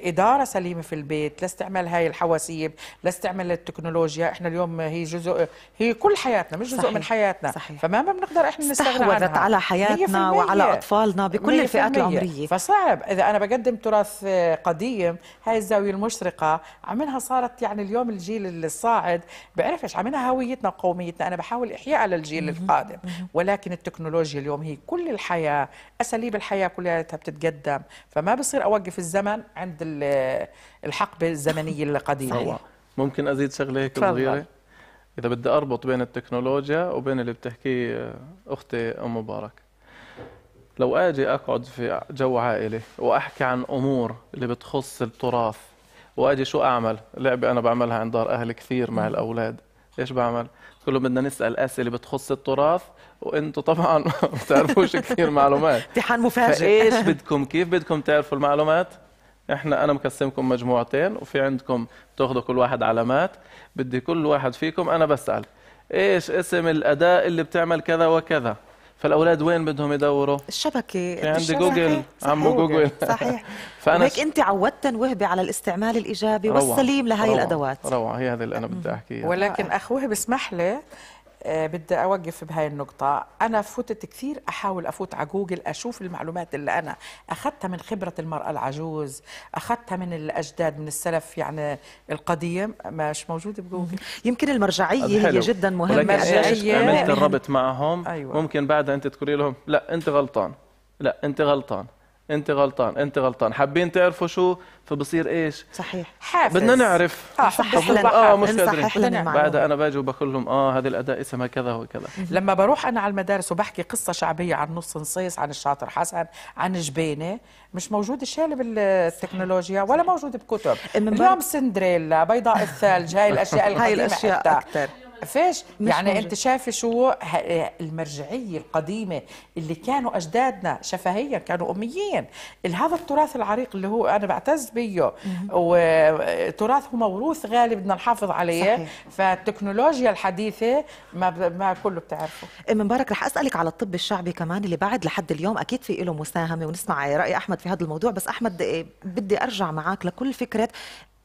اداره سليمه في البيت لاستعمال هاي الحواسيب لاستعمال التكنولوجيا احنا اليوم هي جزء هي كل حياتنا مش جزء صحيح. من حياتنا صحيح. فما بنقدر احنا نستغنى عنها على حياتنا وعلى اطفالنا بكل الفئات العمريه فصعب اذا انا بقدم تراث آه، قديم هاي الزاويه المشرقه عملها صارت يعني اليوم الجيل الصاعد بعرفش مش عاملينها هويتنا وقوميتنا انا بحاول احياها للجيل القادم ولكن التكنولوجيا اليوم هي كل الحياه اساليب الحياه كلها بتتقدم فما بصير اوقف الزمن عند الحقبه الزمنيه القديمه ممكن ازيد شغله هيك صغيره اذا بدي اربط بين التكنولوجيا وبين اللي بتحكيه آه، اختي ام مبارك لو اجي اقعد في جو عائله واحكي عن امور اللي بتخص التراث واجي شو اعمل لعبه انا بعملها عند دار اهلي كثير مع الاولاد ايش بعمل؟ قلت له بدنا نسال اسئله بتخص التراث وانتم طبعا ما بتعرفوش كثير معلومات امتحان مفاجئ ايش بدكم كيف بدكم تعرفوا المعلومات؟ احنا انا مقسمكم مجموعتين وفي عندكم تاخذوا كل واحد علامات بدي كل واحد فيكم انا بسال ايش اسم الاداه اللي بتعمل كذا وكذا فالاولاد وين بدهم يدوروا؟ الشبكه في عندي جوجل عمو جوجل صحيح فانا هيك انت عودتن وهبه على الاستعمال الايجابي روعة والسليم لهي الادوات روعه هي هذا اللي انا بدي احكيه ولكن اخوه بسمح اسمح لي آه، بدي اوقف بهاي النقطه انا فتت كثير احاول افوت على جوجل اشوف المعلومات اللي انا اخذتها من خبره المراه العجوز اخذتها من الاجداد من السلف يعني القديم مش موجوده بجوجل يمكن المرجعيه هي جدا مهمه المرجعيه عملت الربط معهم أيوة. ممكن بعدها انت تقولي لهم لا انت غلطان لا انت غلطان انت غلطان انت غلطان حابين تعرفوا شو فبصير ايش صحيح حافظ بدنا نعرف آه، صحيح لنا اه مش قادرين بعدها انا باجي وبقول لهم اه هذا الاداء اسمها كذا وكذا لما بروح انا على المدارس وبحكي قصه شعبيه عن نص نصيص عن الشاطر حسن عن جبينه مش موجود الشيء بالتكنولوجيا ولا موجود بكتب اليوم سندريلا بيضاء الثلج هاي الاشياء هاي الاشياء اكثر فيش يعني موجود. انت شايفه شو المرجعيه القديمه اللي كانوا اجدادنا شفهيا كانوا اميين هذا التراث العريق اللي هو انا بعتز بيه وتراث هو موروث غالي بدنا نحافظ عليه صحيح. فالتكنولوجيا الحديثه ما ما كله بتعرفه ام إيه، مبارك رح اسالك على الطب الشعبي كمان اللي بعد لحد اليوم اكيد في له مساهمه ونسمع راي احمد في هذا الموضوع بس احمد إيه، بدي ارجع معك لكل فكره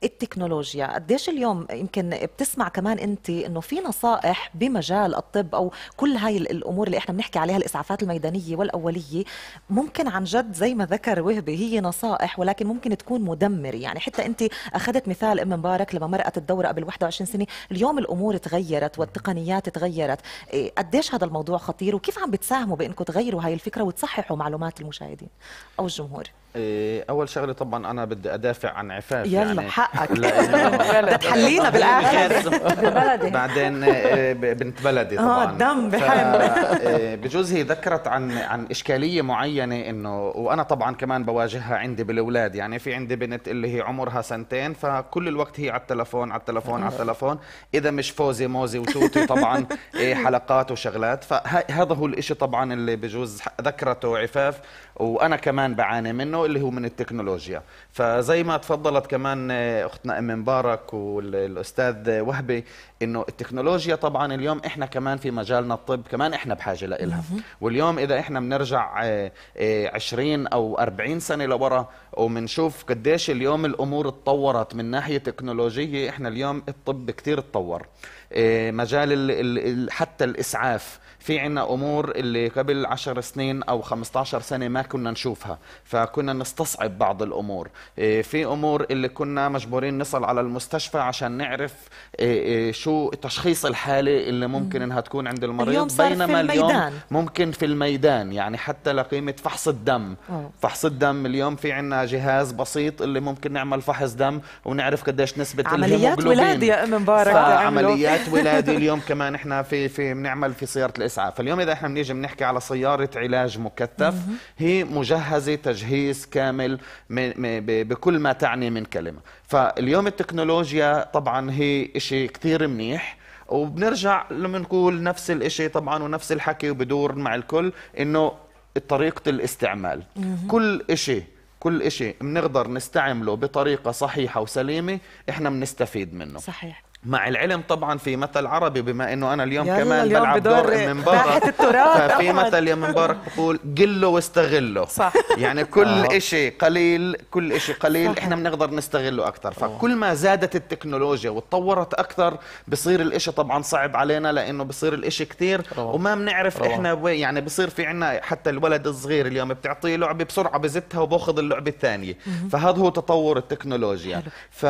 التكنولوجيا قديش اليوم يمكن بتسمع كمان انت انه في نصائح بمجال الطب او كل هاي الامور اللي احنا بنحكي عليها الاسعافات الميدانيه والاوليه ممكن عن جد زي ما ذكر وهبي هي نصائح ولكن ممكن تكون مدمره يعني حتى انت اخذت مثال ام مبارك لما مرقت الدوره قبل 21 سنه اليوم الامور تغيرت والتقنيات تغيرت إيه، قديش هذا الموضوع خطير وكيف عم بتساهموا بانكم تغيروا هاي الفكره وتصححوا معلومات المشاهدين او الجمهور إيه، اول شغله طبعا انا بدي ادافع عن عفاف يلا يعني حقك بدها تحلينا بالاخر ببلدي بعدين إيه، بنت بلدي آه، طبعا اه الدم بحب إيه، بجوز هي ذكرت عن عن اشكاليه معينه انه وانا طبعا كمان بواجهها عندي بالاولاد يعني في عندي بنت اللي هي عمرها سنتين فكل الوقت هي على التلفون على التلفون على التلفون اذا مش فوزي موزي وتوتي طبعا حلقات وشغلات فهذا هو الشيء طبعا اللي بجوز ذكرته عفاف وانا كمان بعاني منه اللي هو من التكنولوجيا فزي ما تفضلت كمان آه، اختنا ام مبارك والاستاذ وهبي انه التكنولوجيا طبعا اليوم احنا كمان في مجالنا الطب كمان احنا بحاجه لها واليوم اذا احنا بنرجع 20 آه، آه، او 40 سنه لورا وبنشوف قديش اليوم الامور اتطورت من ناحيه تكنولوجيه احنا اليوم الطب كثير اتطور مجال حتى الاسعاف في عنا امور اللي قبل 10 سنين او 15 سنه ما كنا نشوفها فكنا نستصعب بعض الامور إيه، في امور اللي كنا مجبورين نصل على المستشفى عشان نعرف إيه، إيه، شو تشخيص الحاله اللي ممكن انها تكون عند المريض اليوم صار بينما في اليوم ممكن في الميدان يعني حتى لقيمه فحص الدم أوه. فحص الدم اليوم في عنا جهاز بسيط اللي ممكن نعمل فحص دم ونعرف قديش نسبه عمليات ولاده يا ام مبارك عمليات ولاده اليوم كمان احنا في في بنعمل في الإس تسعة فاليوم إذا إحنا بنيجي بنحكي على سيارة علاج مكثف هي مجهزة تجهيز كامل بكل ما تعني من كلمة فاليوم التكنولوجيا طبعا هي إشي كثير منيح وبنرجع لما نقول نفس الإشي طبعا ونفس الحكي وبدور مع الكل إنه طريقة الاستعمال كل إشي كل شيء بنقدر نستعمله بطريقة صحيحة وسليمة إحنا بنستفيد منه صحيح مع العلم طبعا في مثل عربي بما انه انا اليوم كمان اليوم بلعب دور من برا ففي مثل يا من برا بقول قله واستغله صح يعني كل آه. شيء قليل كل شيء قليل صح. احنا بنقدر نستغله اكثر آه. فكل ما زادت التكنولوجيا وتطورت اكثر بصير الإشي طبعا صعب علينا لانه بصير الإشي كثير وما بنعرف احنا وين يعني بصير في عنا حتى الولد الصغير اليوم بتعطيه لعبه بسرعه بزتها وباخذ اللعبه الثانيه فهذا هو تطور التكنولوجيا ف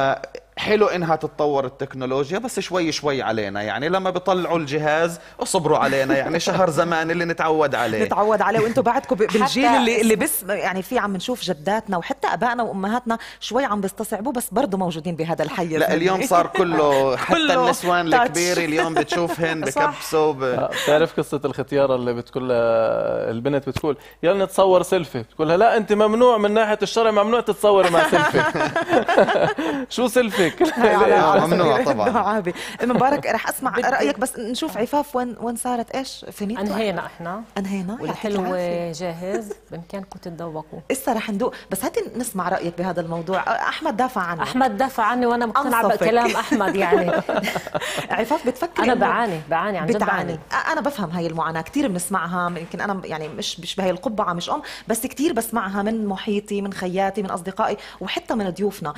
حلو انها تتطور التكنولوجيا بس شوي شوي علينا يعني لما بيطلعوا الجهاز اصبروا علينا يعني شهر زمان اللي نتعود عليه نتعود عليه وانتم بعدكم بالجيل اللي اللي بس يعني في عم نشوف جداتنا وحتى ابائنا وامهاتنا شوي عم بيستصعبوا بس برضه موجودين بهذا الحي لا اليوم صار كله حتى النسوان الكبير اليوم بتشوفهن بكبسوا آه، بتعرف قصه الختياره اللي بتقول آه، البنت بتقول يلا نتصور سيلفي بتقول لها لا انت ممنوع من ناحيه الشرع ممنوع تتصوري مع سيلفي شو سيلفي هيك ممنوع طبعا مبارك رح اسمع رايك بس نشوف عفاف وين وين صارت ايش فينيتو انهينا احنا انهينا والحلو جاهز بامكانكم تتذوقوا لسه رح ندوق بس هاتي نسمع رايك بهذا الموضوع احمد دافع عني احمد دافع عني وانا مقتنعه بكلام احمد يعني عفاف بتفكر انا بعاني بعاني عن جد بعاني انا بفهم هاي المعاناه كثير بنسمعها يمكن انا يعني مش مش بهي القبعه مش ام بس كثير بسمعها من محيطي من خياتي من اصدقائي وحتى من ضيوفنا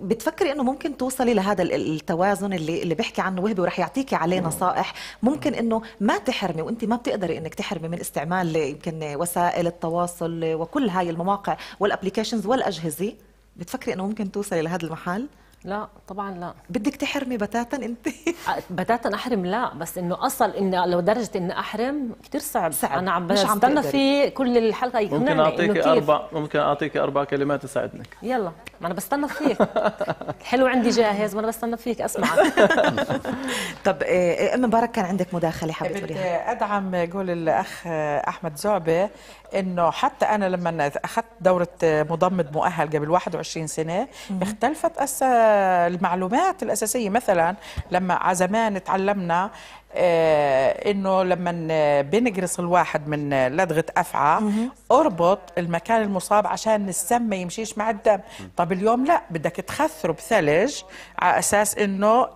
بتفكري انه ممكن ممكن توصلي لهذا التوازن اللي اللي بحكي عنه وهبي وراح يعطيكي عليه نصائح ممكن انه ما تحرمي وانت ما بتقدري انك تحرمي من استعمال يمكن وسائل التواصل وكل هاي المواقع والابلكيشنز والاجهزه بتفكري انه ممكن توصلي لهذا المحل لا طبعا لا بدك تحرمي بتاتا انت بتاتا احرم لا بس انه اصل انه لو درجه اني احرم كثير صعب. صعب انا عم بستنى في كل الحلقه ممكن اعطيك اربع ممكن اعطيك اربع كلمات تساعدك يلا ما انا بستنى فيك الحلو عندي جاهز وانا بستنى فيك اسمعك طب آه، آه، ام مبارك كان عندك مداخله حابه تقوليها ادعم قول الاخ آه، احمد زعبه انه حتى انا لما اخذت دوره مضمد مؤهل قبل 21 سنه اختلفت أس... المعلومات الاساسيه مثلا لما على زمان تعلمنا آه، انه لما بنقرص الواحد من لدغه افعى اربط المكان المصاب عشان السم ما يمشيش مع الدم طب اليوم لا بدك تخثره بثلج على اساس انه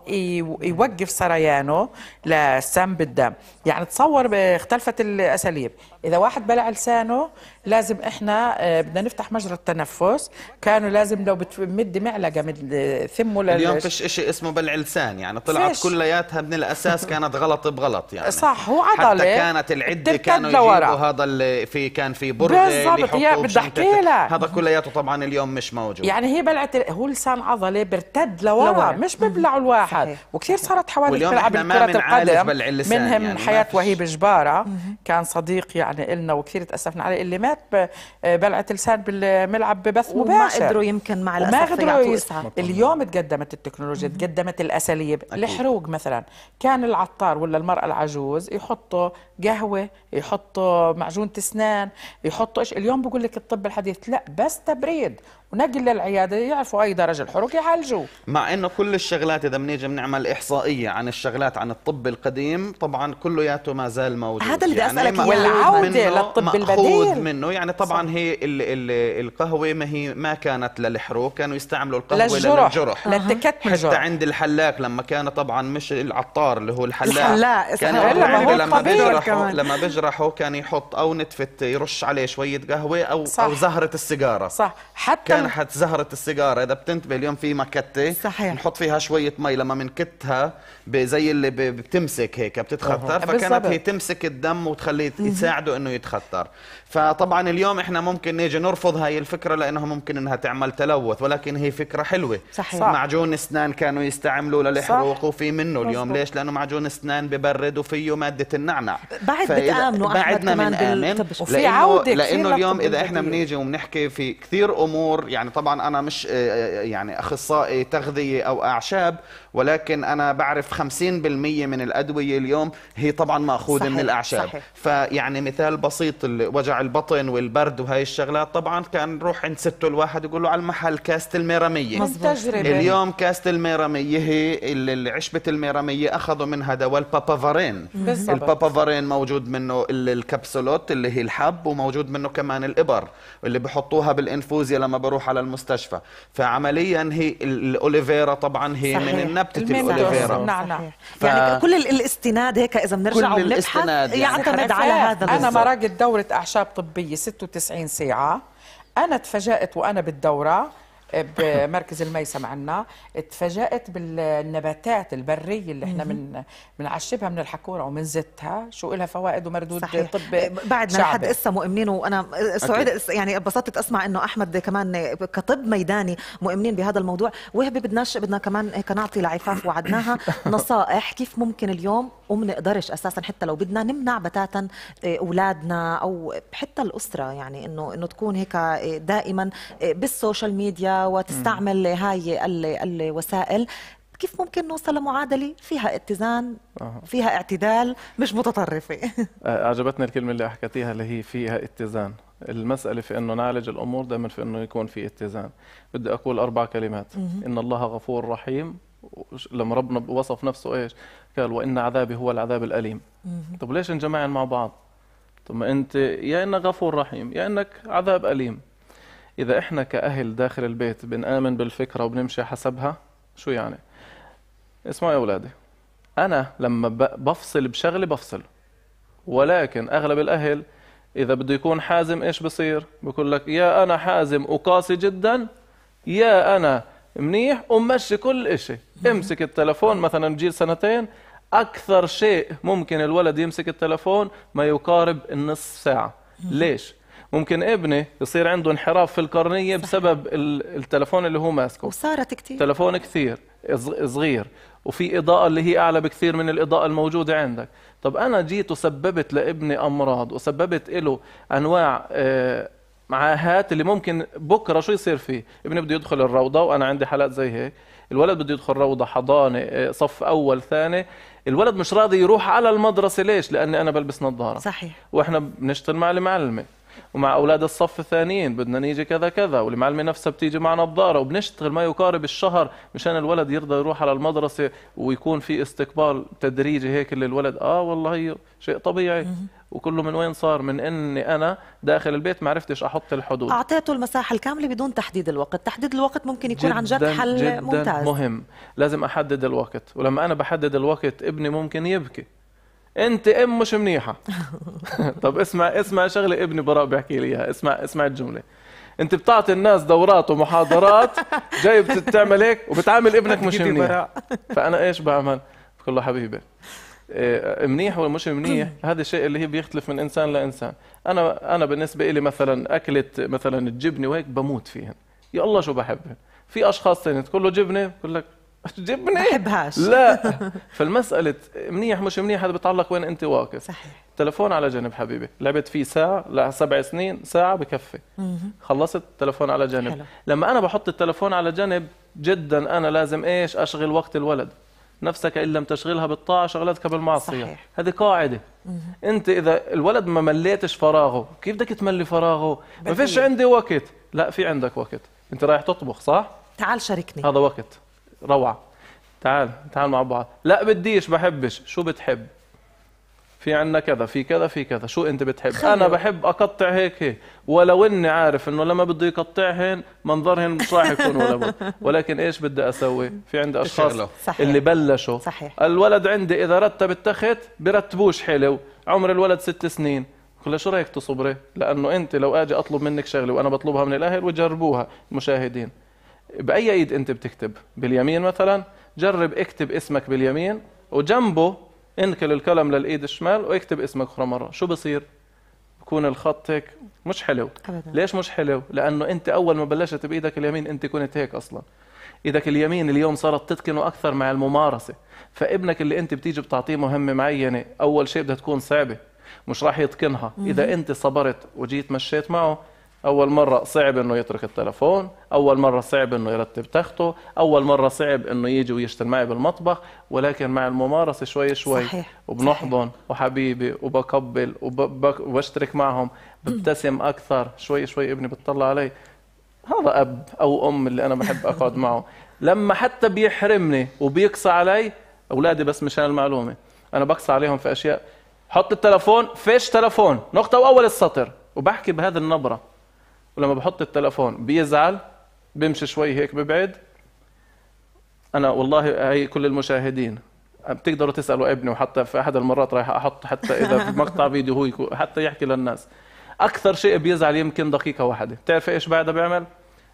يوقف سريانه لسم بالدم يعني تصور اختلفت الاساليب اذا واحد بلع لسانه لازم احنا آه، بدنا نفتح مجرى التنفس كانوا لازم لو بتمد معلقه من آه، ثمه لل... اليوم فيش شيء اسمه بلع لسان يعني طلعت كلياتها من الاساس كانت غلط بغلط يعني صح هو عضله حتى كانت العده كانوا يجيبوا هذا اللي في كان في برغي بالضبط يا بدي احكي لك هذا كلياته طبعا اليوم مش موجود يعني هي بلعت هو لسان عضله برتد لورا اه مش ببلعوا الواحد صحيح. وكثير صارت حوادث تلعب كرة القدم منهم يعني حياة وهيب جبارة كان صديق يعني إلنا وكثير تأسفنا عليه اللي مات بلعة لسان بالملعب ببث مباشر وما قدروا يمكن مع الأسف قدروا اليوم تقدمت التكنولوجيا تقدمت الأساليب الحروق مثلا كان العطار ولا المرأة العجوز يحطوا قهوة يحطوا معجون أسنان يحطوا إيش اليوم بقول لك الطب الحديث لا بس تبريد ونقل للعياده يعرفوا اي درجه الحروق يعالجوه مع انه كل الشغلات اذا بنيجي بنعمل احصائيه عن الشغلات عن الطب القديم طبعا كلياته ما زال موجود هذا اللي بدي يعني اسالك والعوده للطب البديل منه يعني طبعا صح. هي الـ الـ القهوه ما هي ما كانت للحروق كانوا يستعملوا القهوه للجرح, للجرح. للتكتم حتى عند الحلاق لما كان طبعا مش العطار اللي هو الحلاق الحلاق كان لما بيجرحوا لما بيجرحوا كان يحط او نتفه يرش عليه شويه قهوه او صح. او زهره السيجاره صح حتى منحت زهره السيجاره اذا بتنتبه اليوم في مكته صحيح نحط فيها شويه مي لما بنكتها زي اللي بتمسك هيك بتتخطر فكانت هي تمسك الدم وتخليه تساعده انه يتخطر فطبعا اليوم احنا ممكن نيجي نرفض هاي الفكره لانها ممكن انها تعمل تلوث ولكن هي فكره حلوه صحيح. صح. معجون اسنان كانوا يستعملوا للحروق وفي منه اليوم ليش لانه معجون اسنان ببرد وفيه ماده النعنع بعد بتامنوا بعدنا من امن وفي عوده لانه اليوم اذا احنا بنيجي وبنحكي في كثير امور يعني طبعا انا مش آه، آه، آه، يعني اخصائي تغذيه او اعشاب ولكن أنا بعرف 50% من الأدوية اليوم هي طبعا مأخوذة من الأعشاب صحيح. فيعني مثال بسيط وجع البطن والبرد وهي الشغلات طبعا كان نروح عند سته الواحد يقول له على المحل كاسة مزبوط. اليوم كاسة الميراميه هي عشبة الميراميه أخذوا منها دواء البابافارين البابافارين موجود منه الكبسولوت اللي هي الحب وموجود منه كمان الإبر اللي بحطوها بالإنفوزيا لما بروح على المستشفى فعمليا هي الأوليفيرا طبعا هي صحيح. من النبات ثابته الاوليفيرا نعم نعم ف... يعني كل الاستناد هيك اذا بنرجع وبنبحث يعني يعتمد على هذا انا مراقب دوره اعشاب طبيه 96 ساعه انا تفاجات وانا بالدوره بمركز الميسم عنا اتفاجأت بالنباتات البرية اللي احنا من بنعشبها من, من الحكورة ومن زيتها شو لها فوائد ومردود صحيح. طب آه، بعدنا لحد هسه مؤمنين وانا سعيد يعني انبسطت اسمع انه احمد كمان كطب ميداني مؤمنين بهذا الموضوع وهبه بدناش بدنا كمان هيك نعطي لعفاف وعدناها نصائح كيف ممكن اليوم وما اساسا حتى لو بدنا نمنع بتاتا آه، اولادنا او حتى الاسره يعني انه انه تكون هيك آه، دائما بالسوشيال ميديا وتستعمل وتستعمل هاي الوسائل كيف ممكن نوصل لمعادلة فيها اتزان فيها اعتدال مش متطرفة آه، أعجبتني الكلمة اللي حكيتيها اللي هي فيها اتزان المسألة في أنه نعالج الأمور دائما في أنه يكون في اتزان بدي أقول أربع كلمات إن الله غفور رحيم لما ربنا وصف نفسه إيش قال وإن عذابي هو العذاب الأليم طب ليش نجمعن مع بعض طب ما أنت يا إنك غفور رحيم يا إنك عذاب أليم اذا احنا كاهل داخل البيت بنامن بالفكره وبنمشي حسبها شو يعني اسمعوا يا اولادي انا لما بفصل بشغله بفصل ولكن اغلب الاهل اذا بده يكون حازم ايش بصير بقول لك يا انا حازم وقاسي جدا يا انا منيح ومشي كل إشي امسك التلفون مثلا جيل سنتين أكثر شيء ممكن الولد يمسك التلفون ما يقارب النصف ساعة ليش؟ ممكن ابني يصير عنده انحراف في القرنيه صح. بسبب التلفون اللي هو ماسكه وصارت كثير تلفون كثير صغير وفي اضاءه اللي هي اعلى بكثير من الاضاءه الموجوده عندك طب انا جيت وسببت لابني امراض وسببت له انواع آه، معاهات اللي ممكن بكره شو يصير فيه ابني بده يدخل الروضه وانا عندي حالات زي هيك الولد بده يدخل روضه حضانه آه، صف اول ثاني الولد مش راضي يروح على المدرسه ليش لاني انا بلبس نظاره صحيح واحنا بنشتغل مع المعلمه ومع اولاد الصف الثانيين بدنا نيجي كذا كذا والمعلمه نفسها بتيجي مع نظاره وبنشتغل ما يقارب الشهر مشان الولد يرضى يروح على المدرسه ويكون في استقبال تدريجي هيك للولد اه والله هي شيء طبيعي وكله من وين صار من اني انا داخل البيت ما عرفتش احط الحدود اعطيته المساحه الكامله بدون تحديد الوقت تحديد الوقت ممكن يكون جداً عن جد حل جداً ممتاز مهم لازم احدد الوقت ولما انا بحدد الوقت ابني ممكن يبكي انت ام مش منيحه طب اسمع اسمع شغله ابني براء بيحكي لي اياها اسمع اسمع الجمله انت بتعطي الناس دورات ومحاضرات جاي بتعمل هيك وبتعامل ابنك مش منيح فانا ايش بعمل بقول له حبيبي آه، منيح ولا مش منيح هذا الشيء اللي هي بيختلف من انسان لانسان انا انا بالنسبه لي مثلا اكله مثلا الجبنه وهيك بموت فيهن يا الله شو بحبها في اشخاص ثانيين تقول له جبنه بقول لك جبني ما بحبهاش لا فالمسألة منيح مش منيح هذا بيتعلق وين أنت واقف صحيح تلفون على جنب حبيبي لعبت فيه ساعة لسبع سنين ساعة بكفي خلصت تلفون على جنب حلو. لما أنا بحط التلفون على جنب جدا أنا لازم إيش أشغل وقت الولد نفسك إن لم تشغلها بالطاعة شغلتك بالمعصية صحيح. هذه قاعدة أنت إذا الولد ما مليتش فراغه كيف بدك تملي فراغه ما فيش عندي وقت لا في عندك وقت أنت رايح تطبخ صح؟ تعال شاركني هذا وقت روعه تعال تعال مع بعض لا بديش بحبش شو بتحب في عندنا كذا في كذا في كذا شو انت بتحب خلو. انا بحب اقطع هيك هيك ولو اني عارف انه لما بده يقطعهن منظرهن مش راح يكون ولا بد. ولكن ايش بدي اسوي في عندي اشخاص صحيح. اللي بلشوا صحيح. الولد عندي اذا رتب التخت برتبوش حلو عمر الولد ست سنين كل شو رايك تصبري لانه انت لو اجي اطلب منك شغله وانا بطلبها من الاهل وجربوها المشاهدين باي ايد انت بتكتب باليمين مثلا جرب اكتب اسمك باليمين وجنبه انقل القلم للايد الشمال واكتب اسمك اخرى مره شو بصير بكون الخط هيك مش حلو أبدا. ليش مش حلو لانه انت اول ما بلشت بايدك اليمين انت كنت هيك اصلا ايدك اليمين اليوم صارت تتقنه اكثر مع الممارسه فابنك اللي انت بتيجي بتعطيه مهمه معينه اول شيء بدها تكون صعبه مش راح يتقنها اذا انت صبرت وجيت مشيت معه اول مره صعب انه يترك التلفون اول مره صعب انه يرتب تخته اول مره صعب انه يجي ويشتغل معي بالمطبخ ولكن مع الممارسه شوي شوي صحيح. وبنحضن صحيح. وحبيبي وبقبل وبشترك معهم ببتسم اكثر شوي شوي ابني بتطلع علي هذا اب او ام اللي انا بحب اقعد معه لما حتى بيحرمني وبيقصى علي اولادي بس مشان المعلومه انا بقصى عليهم في اشياء حط التلفون فيش تلفون نقطه واول السطر وبحكي بهذه النبره ولما بحط التليفون بيزعل بمشي شوي هيك ببعد انا والله هي كل المشاهدين بتقدروا تسالوا ابني وحتى في احد المرات رايح احط حتى اذا في مقطع فيديو هو حتى يحكي للناس اكثر شيء بيزعل يمكن دقيقه واحده بتعرف ايش بعدها بيعمل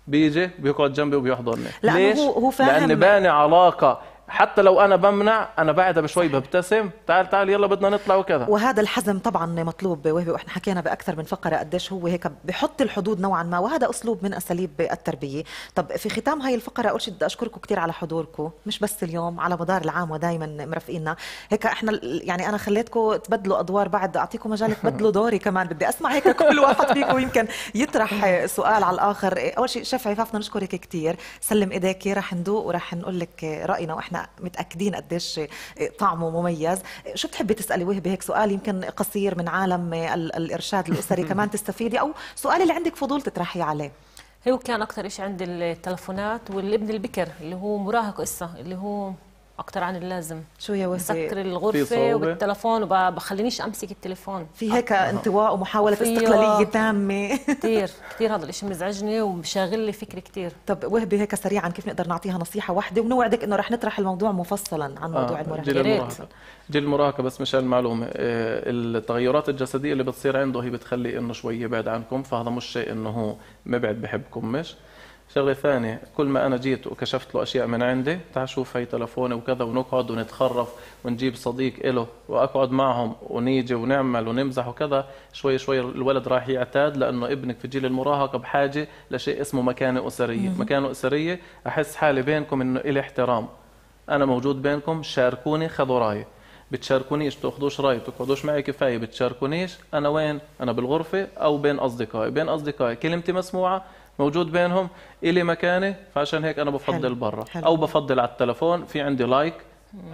بيجي بيقعد جنبي وبيحضرني لا ليش هو هو فاهم لان باني علاقه حتى لو انا بمنع انا بعدها بشوي ببتسم تعال تعال يلا بدنا نطلع وكذا وهذا الحزم طبعا مطلوب وهبي واحنا حكينا باكثر من فقره قديش هو هيك بحط الحدود نوعا ما وهذا اسلوب من اساليب التربيه طب في ختام هاي الفقره اول شيء بدي اشكركم كثير على حضوركم مش بس اليوم على مدار العام ودائما مرافقينا هيك احنا يعني انا خليتكم تبدلوا ادوار بعد اعطيكم مجال تبدلوا دوري كمان بدي اسمع هيك كل واحد فيكم يمكن يطرح سؤال على الاخر اول شيء شفعي فافنا نشكرك كثير سلم ايديك رح ندوق ورح نقول لك راينا واحنا متاكدين قديش طعمه مميز شو بتحبي تسالي وهبه هيك سؤال يمكن قصير من عالم الارشاد الاسري كمان تستفيدي او سؤال اللي عندك فضول تطرحي عليه هو كان اكثر شيء عند التلفونات والابن البكر اللي هو مراهق هسه اللي هو اكثر عن اللازم شو يا وسيم بسكر الغرفه وبالتلفون وبخلينيش امسك التلفون في هيك انطواء ومحاوله استقلاليه آه، تامه كثير كثير هذا الشيء مزعجني ومشاغل لي فكري كثير طب وهبي هيك سريعا كيف نقدر نعطيها نصيحه واحده ونوعدك انه رح نطرح الموضوع مفصلا عن آه، موضوع آه المراهقه جيل المراهقه جيل المراهقه بس مشان المعلومه آه، التغيرات الجسديه اللي بتصير عنده هي بتخلي انه شوي يبعد عنكم فهذا مش شيء انه هو مبعد بحبكم مش شغله ثانيه كل ما انا جيت وكشفت له اشياء من عندي تعال شوف هي تلفوني وكذا ونقعد ونتخرف ونجيب صديق إله واقعد معهم ونيجي ونعمل ونمزح وكذا شوي شوي الولد راح يعتاد لانه ابنك في جيل المراهقه بحاجه لشيء اسمه مكانه اسريه مكانه اسريه احس حالي بينكم انه إلي احترام انا موجود بينكم شاركوني خذوا رايي بتشاركونيش بتاخذوش راي بتقعدوش معي كفايه بتشاركونيش انا وين انا بالغرفه او بين اصدقائي بين اصدقائي كلمتي مسموعه موجود بينهم إلي مكانه فعشان هيك أنا بفضل برا أو بفضل على التلفون في عندي لايك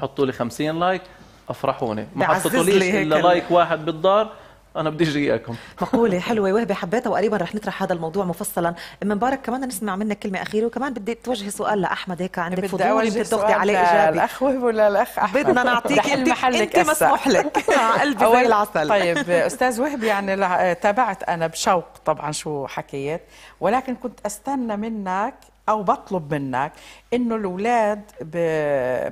حطوا لي 50 لايك افرحوني ما حطيتوا لي الا لايك واحد بالدار انا بدي اجي اياكم مقوله حلوه وهبه حبيتها وقريبا رح نطرح هذا الموضوع مفصلا من مبارك كمان نسمع منك كلمه اخيره وكمان بدي توجهي سؤال لاحمد هيك عندك فضول يمكن تاخذي عليه اجابه الاخ ولا الاخ احمد بدنا نعطيك انت انت مسموح لك آه، قلبي زي العسل طيب استاذ وهبي يعني تابعت انا بشوق طبعا شو حكيت ولكن كنت استنى منك او بطلب منك انه الاولاد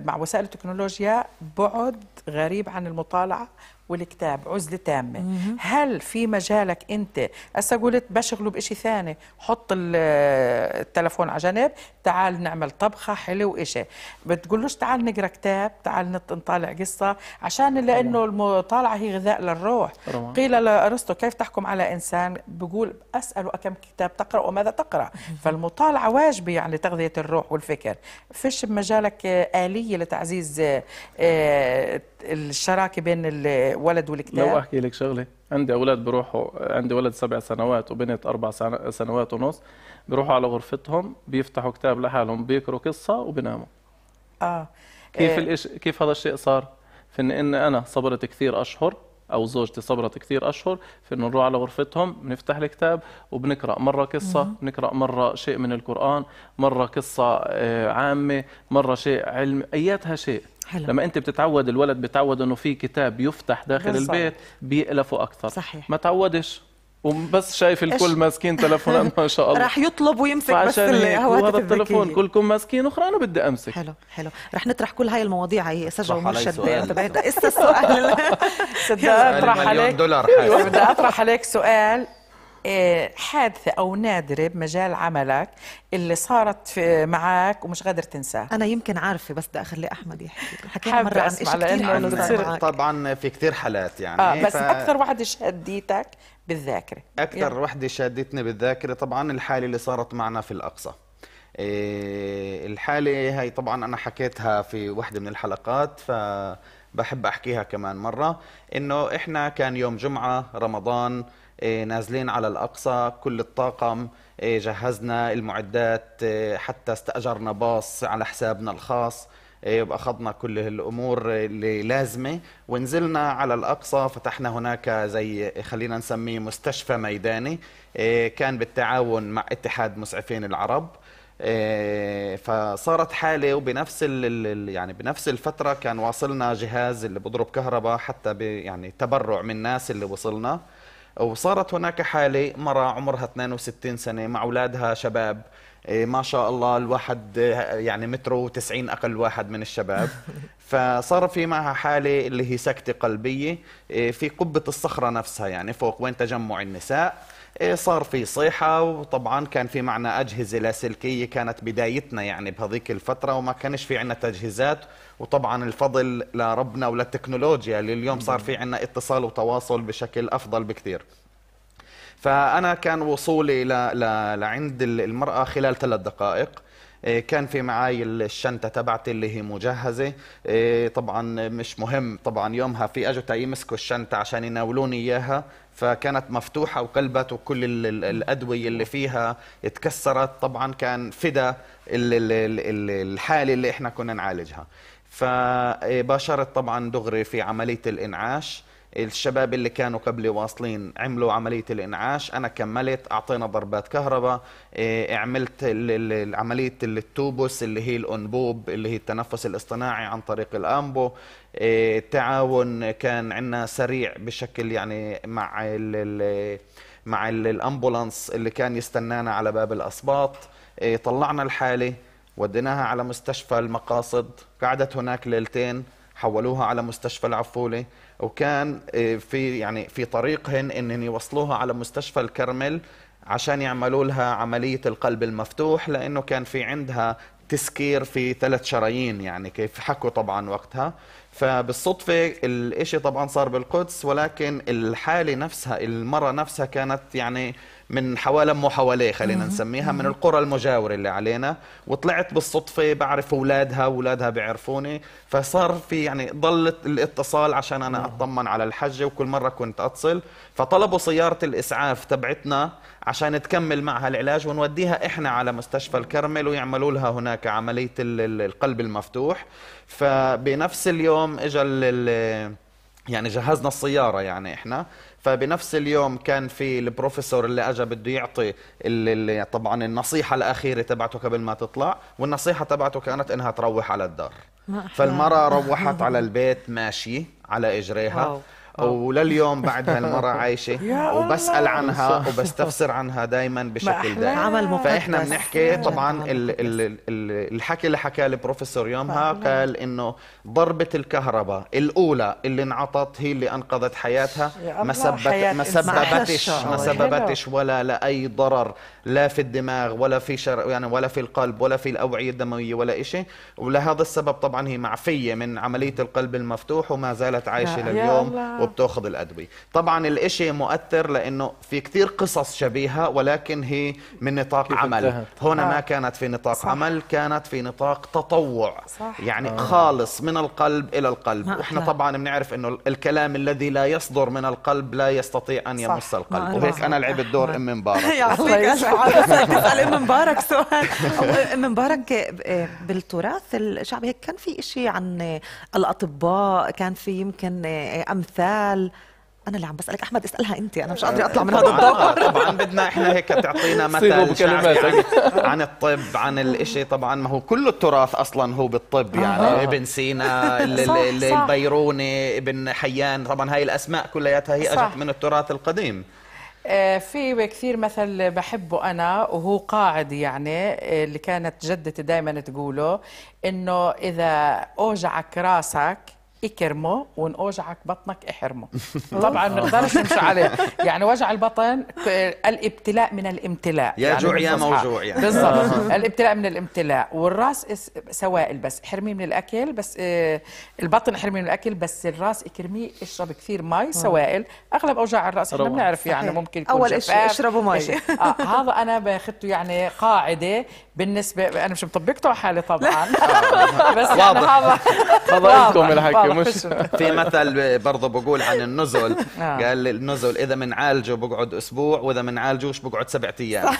مع وسائل التكنولوجيا بعد غريب عن المطالعه والكتاب عزلة تامة مم. هل في مجالك أنت أسا قلت بشغله بإشي ثاني حط التلفون على جنب تعال نعمل طبخة حلو إشي بتقولوش تعال نقرأ كتاب تعال نطالع قصة عشان لأنه المطالعة هي غذاء للروح طبعا. قيل لأرسطو كيف تحكم على إنسان بقول أسأله كم كتاب تقرأ وماذا تقرأ مم. فالمطالعة واجبة يعني تغذية الروح والفكر فيش بمجالك آلية لتعزيز آه، آه، الشراكة بين ولد والكتاب لو احكي لك شغله عندي اولاد بروحوا عندي ولد سبع سنوات وبنت اربع سنوات ونص بروحوا على غرفتهم بيفتحوا كتاب لحالهم بيقروا قصه وبناموا اه كيف إيه. كيف هذا الشيء صار؟ في ان انا صبرت كثير اشهر او زوجتي صبرت كثير اشهر في انه نروح على غرفتهم بنفتح الكتاب وبنقرا مره قصه بنقرا مره شيء من القران مره قصه آه، عامه مره شيء علم اياتها شيء حلو. لما انت بتتعود الولد بتعود انه في كتاب يفتح داخل بالزبط. البيت بيألفه اكثر صحيح. ما تعودش وبس شايف الكل ماسكين تلفونات ما شاء الله راح يطلب ويمسك بس هذا التلفون كلكم ماسكين اخرى انا بدي امسك حلو حلو رح نطرح كل هاي المواضيع هي سجا ومرشد تبعتها اسا السؤال بدي اطرح عليك دولار بدي اطرح عليك سؤال إيه، حادثة أو نادرة بمجال عملك اللي صارت معك ومش قادر تنساها أنا يمكن عارفة بس بدي أخلي أحمد يحكي حكينا مرة عن شيء كثير طبعا في كثير حالات يعني آه بس ف... أكثر واحد شهديتك بالذاكره اكثر يعني. وحده شادتني بالذاكره طبعا الحاله اللي صارت معنا في الاقصى إيه الحاله هي طبعا انا حكيتها في وحده من الحلقات فبحب احكيها كمان مره انه احنا كان يوم جمعه رمضان إيه نازلين على الاقصى كل الطاقم إيه جهزنا المعدات إيه، حتى استاجرنا باص على حسابنا الخاص إيه، يبقى اخذنا كل الامور اللي لازمه ونزلنا على الاقصى فتحنا هناك زي خلينا نسميه مستشفى ميداني إيه، كان بالتعاون مع اتحاد مسعفين العرب إيه، فصارت حاله وبنفس ال يعني بنفس الفتره كان واصلنا جهاز اللي بضرب كهرباء حتى يعني تبرع من الناس اللي وصلنا وصارت هناك حاله مره عمرها 62 سنه مع اولادها شباب إيه، ما شاء الله الواحد يعني مترو 90 اقل واحد من الشباب فصار في معها حاله اللي هي سكته قلبيه إيه، في قبه الصخره نفسها يعني فوق وين تجمع النساء إيه، صار في صيحة وطبعا كان في معنا أجهزة لاسلكية كانت بدايتنا يعني بهذيك الفترة وما كانش في عنا تجهيزات وطبعا الفضل لربنا وللتكنولوجيا اللي اليوم صار نعم. في عنا اتصال وتواصل بشكل أفضل بكثير فانا كان وصولي ل... ل... لعند المراه خلال ثلاث دقائق إيه، كان في معاي الشنطه تبعتي اللي هي مجهزه إيه، طبعا مش مهم طبعا يومها في اجوا يمسكوا الشنطه عشان يناولوني اياها فكانت مفتوحه وقلبت وكل الادويه اللي فيها اتكسرت طبعا كان فدا الحاله اللي احنا كنا نعالجها فباشرت طبعا دغري في عمليه الانعاش الشباب اللي كانوا قبلي واصلين عملوا عمليه الانعاش انا كملت اعطينا ضربات كهرباء إيه، عملت عمليه التوبوس اللي هي الانبوب اللي هي التنفس الاصطناعي عن طريق الامبو إيه، التعاون كان عندنا سريع بشكل يعني مع مع الامبولانس اللي كان يستنانا على باب الاسباط إيه، طلعنا الحاله وديناها على مستشفى المقاصد قعدت هناك ليلتين حولوها على مستشفى العفوله وكان آه، في يعني في طريقهن انهم يوصلوها على مستشفى الكرمل عشان يعملوا لها عمليه القلب المفتوح لانه كان في عندها تسكير في ثلاث شرايين يعني كيف حكوا طبعا وقتها فبالصدفة الإشي طبعا صار بالقدس ولكن الحالة نفسها المرة نفسها كانت يعني من ام حواليه خلينا نسميها من القرى المجاورة اللي علينا وطلعت بالصدفة بعرف أولادها وأولادها بيعرفوني فصار في يعني ضلت الاتصال عشان أنا أطمن على الحجة وكل مرة كنت أتصل فطلبوا سيارة الإسعاف تبعتنا عشان تكمل معها العلاج ونوديها احنا على مستشفى الكرمل ويعملوا لها هناك عمليه القلب المفتوح فبنفس اليوم اجى يعني جهزنا السياره يعني احنا فبنفس اليوم كان في البروفيسور اللي اجى بده يعطي اللي طبعا النصيحه الاخيره تبعته قبل ما تطلع والنصيحه تبعته كانت انها تروح على الدار فالمراه روحت على البيت ماشي على اجريها واو. آه. ولليوم بعد هالمرة عايشة وبسأل عنها وبستفسر عنها دائما بشكل دائم عمل فإحنا بنحكي طبعا ال ال ال الحكي اللي حكاه البروفيسور يومها قال إنه ضربة الكهرباء الأولى اللي انعطت هي اللي أنقذت حياتها ما سبت ما سببتش ما سببتش ولا لأي ضرر لا في الدماغ ولا في شر يعني ولا في القلب ولا في الأوعية الدموية ولا شيء ولهذا السبب طبعا هي معفية من عملية القلب المفتوح وما زالت عايشة لليوم آه. وبتاخذ الادويه طبعا الاشي مؤثر لانه في كثير قصص شبيهه ولكن هي من نطاق عمل هنا آه. ما كانت في نطاق صح. عمل كانت في نطاق تطوع صح. يعني آه. خالص من القلب الى القلب واحنا طبعا بنعرف انه الكلام الذي لا يصدر من القلب لا يستطيع ان يمس القلب وهيك انا لعبت دور ام مبارك تسال ام مبارك سؤال ام مبارك بالتراث الشعبي هيك كان في شيء عن الاطباء كان في يمكن امثال خلال انا اللي عم بسالك احمد اسالها انت انا مش قادره اطلع من هذا الدور طبعا بدنا احنا هيك تعطينا مثل عن, يعني عن الطب عن الإشي طبعا ما هو كل التراث اصلا هو بالطب آه. يعني آه. ابن سينا البيروني ابن حيان طبعا هاي الاسماء كلياتها هي اجت من التراث القديم آه، في كثير مثل بحبه أنا وهو قاعد يعني آه، اللي كانت جدتي دائما تقوله إنه إذا أوجعك راسك اكرمه وان اوجعك بطنك احرمه طبعا ما آه. نقدرش نمشي عليه يعني وجع البطن الابتلاء من الامتلاء يا يعني جوع يا موجوع يعني بالضبط آه. الابتلاء من الامتلاء والراس سوائل بس احرميه من الاكل بس آه، البطن احرميه من الاكل بس الراس اكرميه اشرب كثير مي سوائل اغلب اوجاع الراس احنا بنعرف يعني ممكن يكون اول شيء اشربوا مي آه هذا انا باخذته يعني قاعده بالنسبه انا مش مطبقته على حالي طبعا بس يعني هذا فضلكم الحكي مش في مثل برضه بقول عن النزل آه. قال النزل اذا بنعالجه بقعد اسبوع واذا بنعالجوش بقعد سبع ايام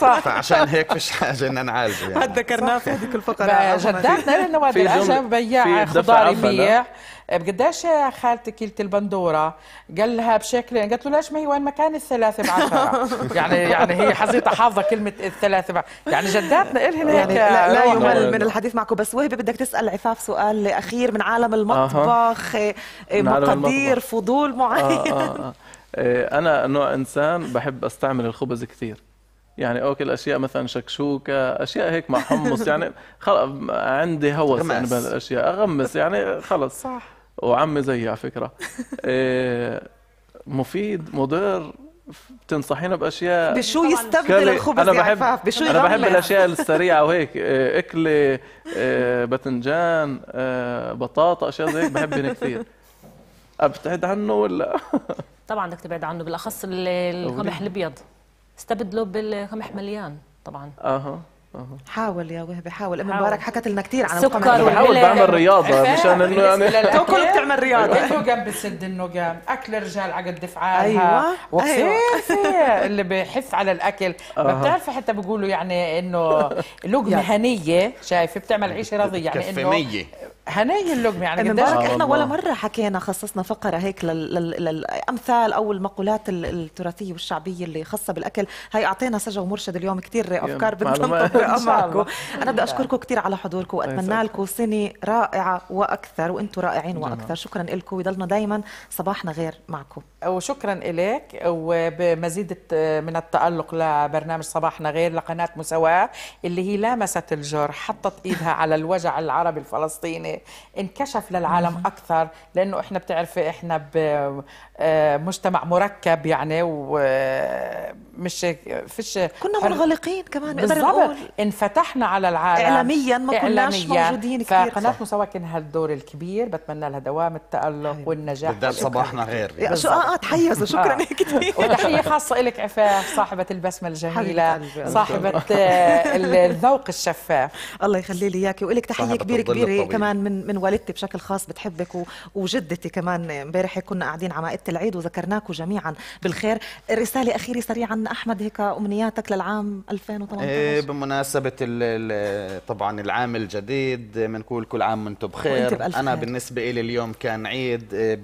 صح فعشان هيك فيش حاجه ان نعالجه يعني ذكرناه في هذيك الفقره جدعنا لانه وادي العشب بياع خضار بياع بقداش خالتك كيله البندوره قال لها بشكل قالت له ليش ما هي وين مكان الثلاثه بعشرة يعني يعني هي حظيتها حافظه كلمه الثلاثه بعشرة يعني جداتنا الهن يعني هيك لا, لا يمل من الحديث معكم بس وهبه بدك تسال عفاف سؤال اخير من عالم المطبخ آه. مقادير المطبخ. فضول معين آه آه آه. آه. انا نوع انسان بحب استعمل الخبز كثير يعني اوكي الاشياء مثلا شكشوكه اشياء هيك مع حمص يعني خلص عندي هوس يعني بهالاشياء اغمس يعني خلص صح وعمي زيي على فكره آه، مفيد مضر بتنصحينا باشياء بشو يستبدل الخبز أنا بحب بشو انا بحب الاشياء السريعه وهيك آه، اكل آه، باذنجان بطاطا اشياء زي هيك بحبهم كثير ابتعد عنه ولا طبعا بدك تبعد عنه بالاخص القمح الابيض استبدله بالقمح مليان طبعا اها حاول يا وهبي حاول ام مبارك حكت لنا كثير عن سكر بحاول بعمل رياضه إيه. مشان انه يعني تاكل كل بتعمل رياضه النجم بسد النقم اكل الرجال على قد فعالها ايوه أيوة. اللي بحس على الاكل ما بتعرفي حتى بيقولوا يعني انه لقمه هنيه شايفه بتعمل عيشه رضيه يعني انه هنايا اللقمه يعني قديش احنا ولا مره حكينا خصصنا فقره هيك للامثال او المقولات التراثيه والشعبيه اللي خاصه بالاكل هي اعطينا سجا ومرشد اليوم كثير افكار بدنا معكم انا بدي اشكركم كثير على حضوركم واتمنى لكم سنه رائعه واكثر وانتم رائعين واكثر شكرا لكم ويضلنا دائما صباحنا غير معكم وشكرا لك وبمزيد من التالق لبرنامج صباحنا غير لقناه مساواه اللي هي لامست الجرح حطت ايدها على الوجع العربي الفلسطيني انكشف للعالم اكثر لانه احنا بتعرفي احنا بمجتمع آه، مركب يعني ومش آه، فيش كنا منغلقين كمان بالضبط انفتحنا على العالم اعلاميا ما كناش موجودين كثير فقناه مساواه كان هالدور الكبير بتمنى لها دوام التالق أيوة. والنجاح بالذات صباحنا غير شو اه, آه، تحيزوا شكرا كثير وتحيه خاصه لك عفاف صاحبه البسمه الجميله صاحبه الذوق الشفاف الله يخلي لي اياكي ولك تحيه كبيره كبيره كمان من من والدتي بشكل خاص بتحبك وجدتي كمان امبارح كنا قاعدين على مائده العيد وذكرناكم جميعا بالخير رساله اخيره سريعا احمد هيك امنياتك للعام 2018 إيه بمناسبه طبعا العام الجديد بنقول كل عام وانتم بخير انا بالنسبه لي اليوم كان عيد إيه،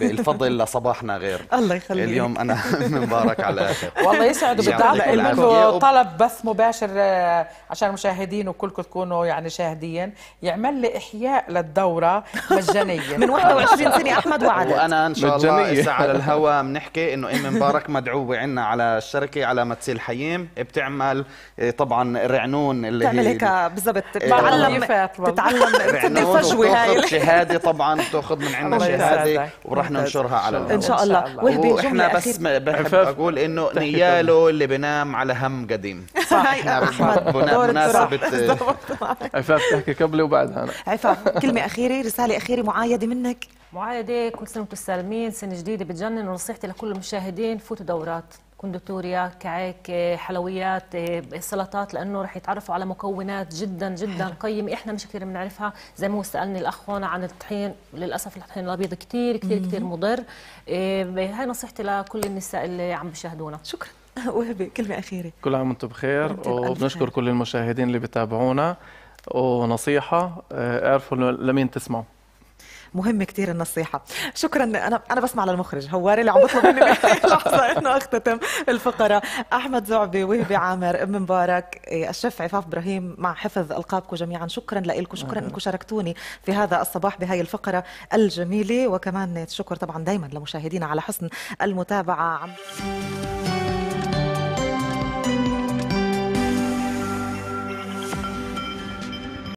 بالفضل لصباحنا غير الله يخليك اليوم انا مبارك على الاخر والله يسعد بدعاء منه طلب بث مباشر آه، عشان المشاهدين وكلكم تكونوا يعني شاهدين يعمل لي احياء أشياء للدورة مجانية من 21 سنة أحمد وعد وأنا إن شاء الله إذا على الهواء بنحكي إنه أم مبارك مدعوة عنا على الشركة على متسيل حييم بتعمل إيه، طبعا رعنون اللي بتعمل هيك بالضبط إيه، بتتعلم بتتعلم الفجوه هاي شهادة طبعا بتاخذ من عندنا شهادة وراح ننشرها على الهواء إن شاء الله احنا بس بحب أقول إنه نياله اللي بنام على هم قديم صح احنا بمناسبة إيه. عفاف تحكي قبلي وبعدها هنا عفاف كلمه اخيره رساله اخيره معايده منك معايده كل سنه وانتم سالمين سنه جديده بتجنن ونصيحتي لكل المشاهدين فوتوا دورات كندوتوريا كعك حلويات سلطات لانه رح يتعرفوا على مكونات جدا جدا قيمه احنا مش كثير بنعرفها زي ما هو سالني الاخ هون عن الطحين للاسف الطحين الابيض كثير كثير كثير مضر إيه، هاي نصيحتي لكل النساء اللي عم بيشاهدونا شكرا وهبه كلمه اخيره كل عام وانتم بخير وبنشكر كل المشاهدين اللي بتابعونا ونصيحه آه، اعرفوا لمين تسمعوا مهم كثير النصيحة شكرا أنا أنا بسمع للمخرج هواري اللي عم بطلب مني لحظة إنه أختتم الفقرة أحمد زعبي وهبي عامر أم مبارك إيه، الشيف عفاف إبراهيم مع حفظ ألقابكم جميعا شكرا لكم شكرا آه. أنكم شاركتوني في هذا الصباح بهي الفقرة الجميلة وكمان الشكر طبعا دايما لمشاهدينا على حسن المتابعة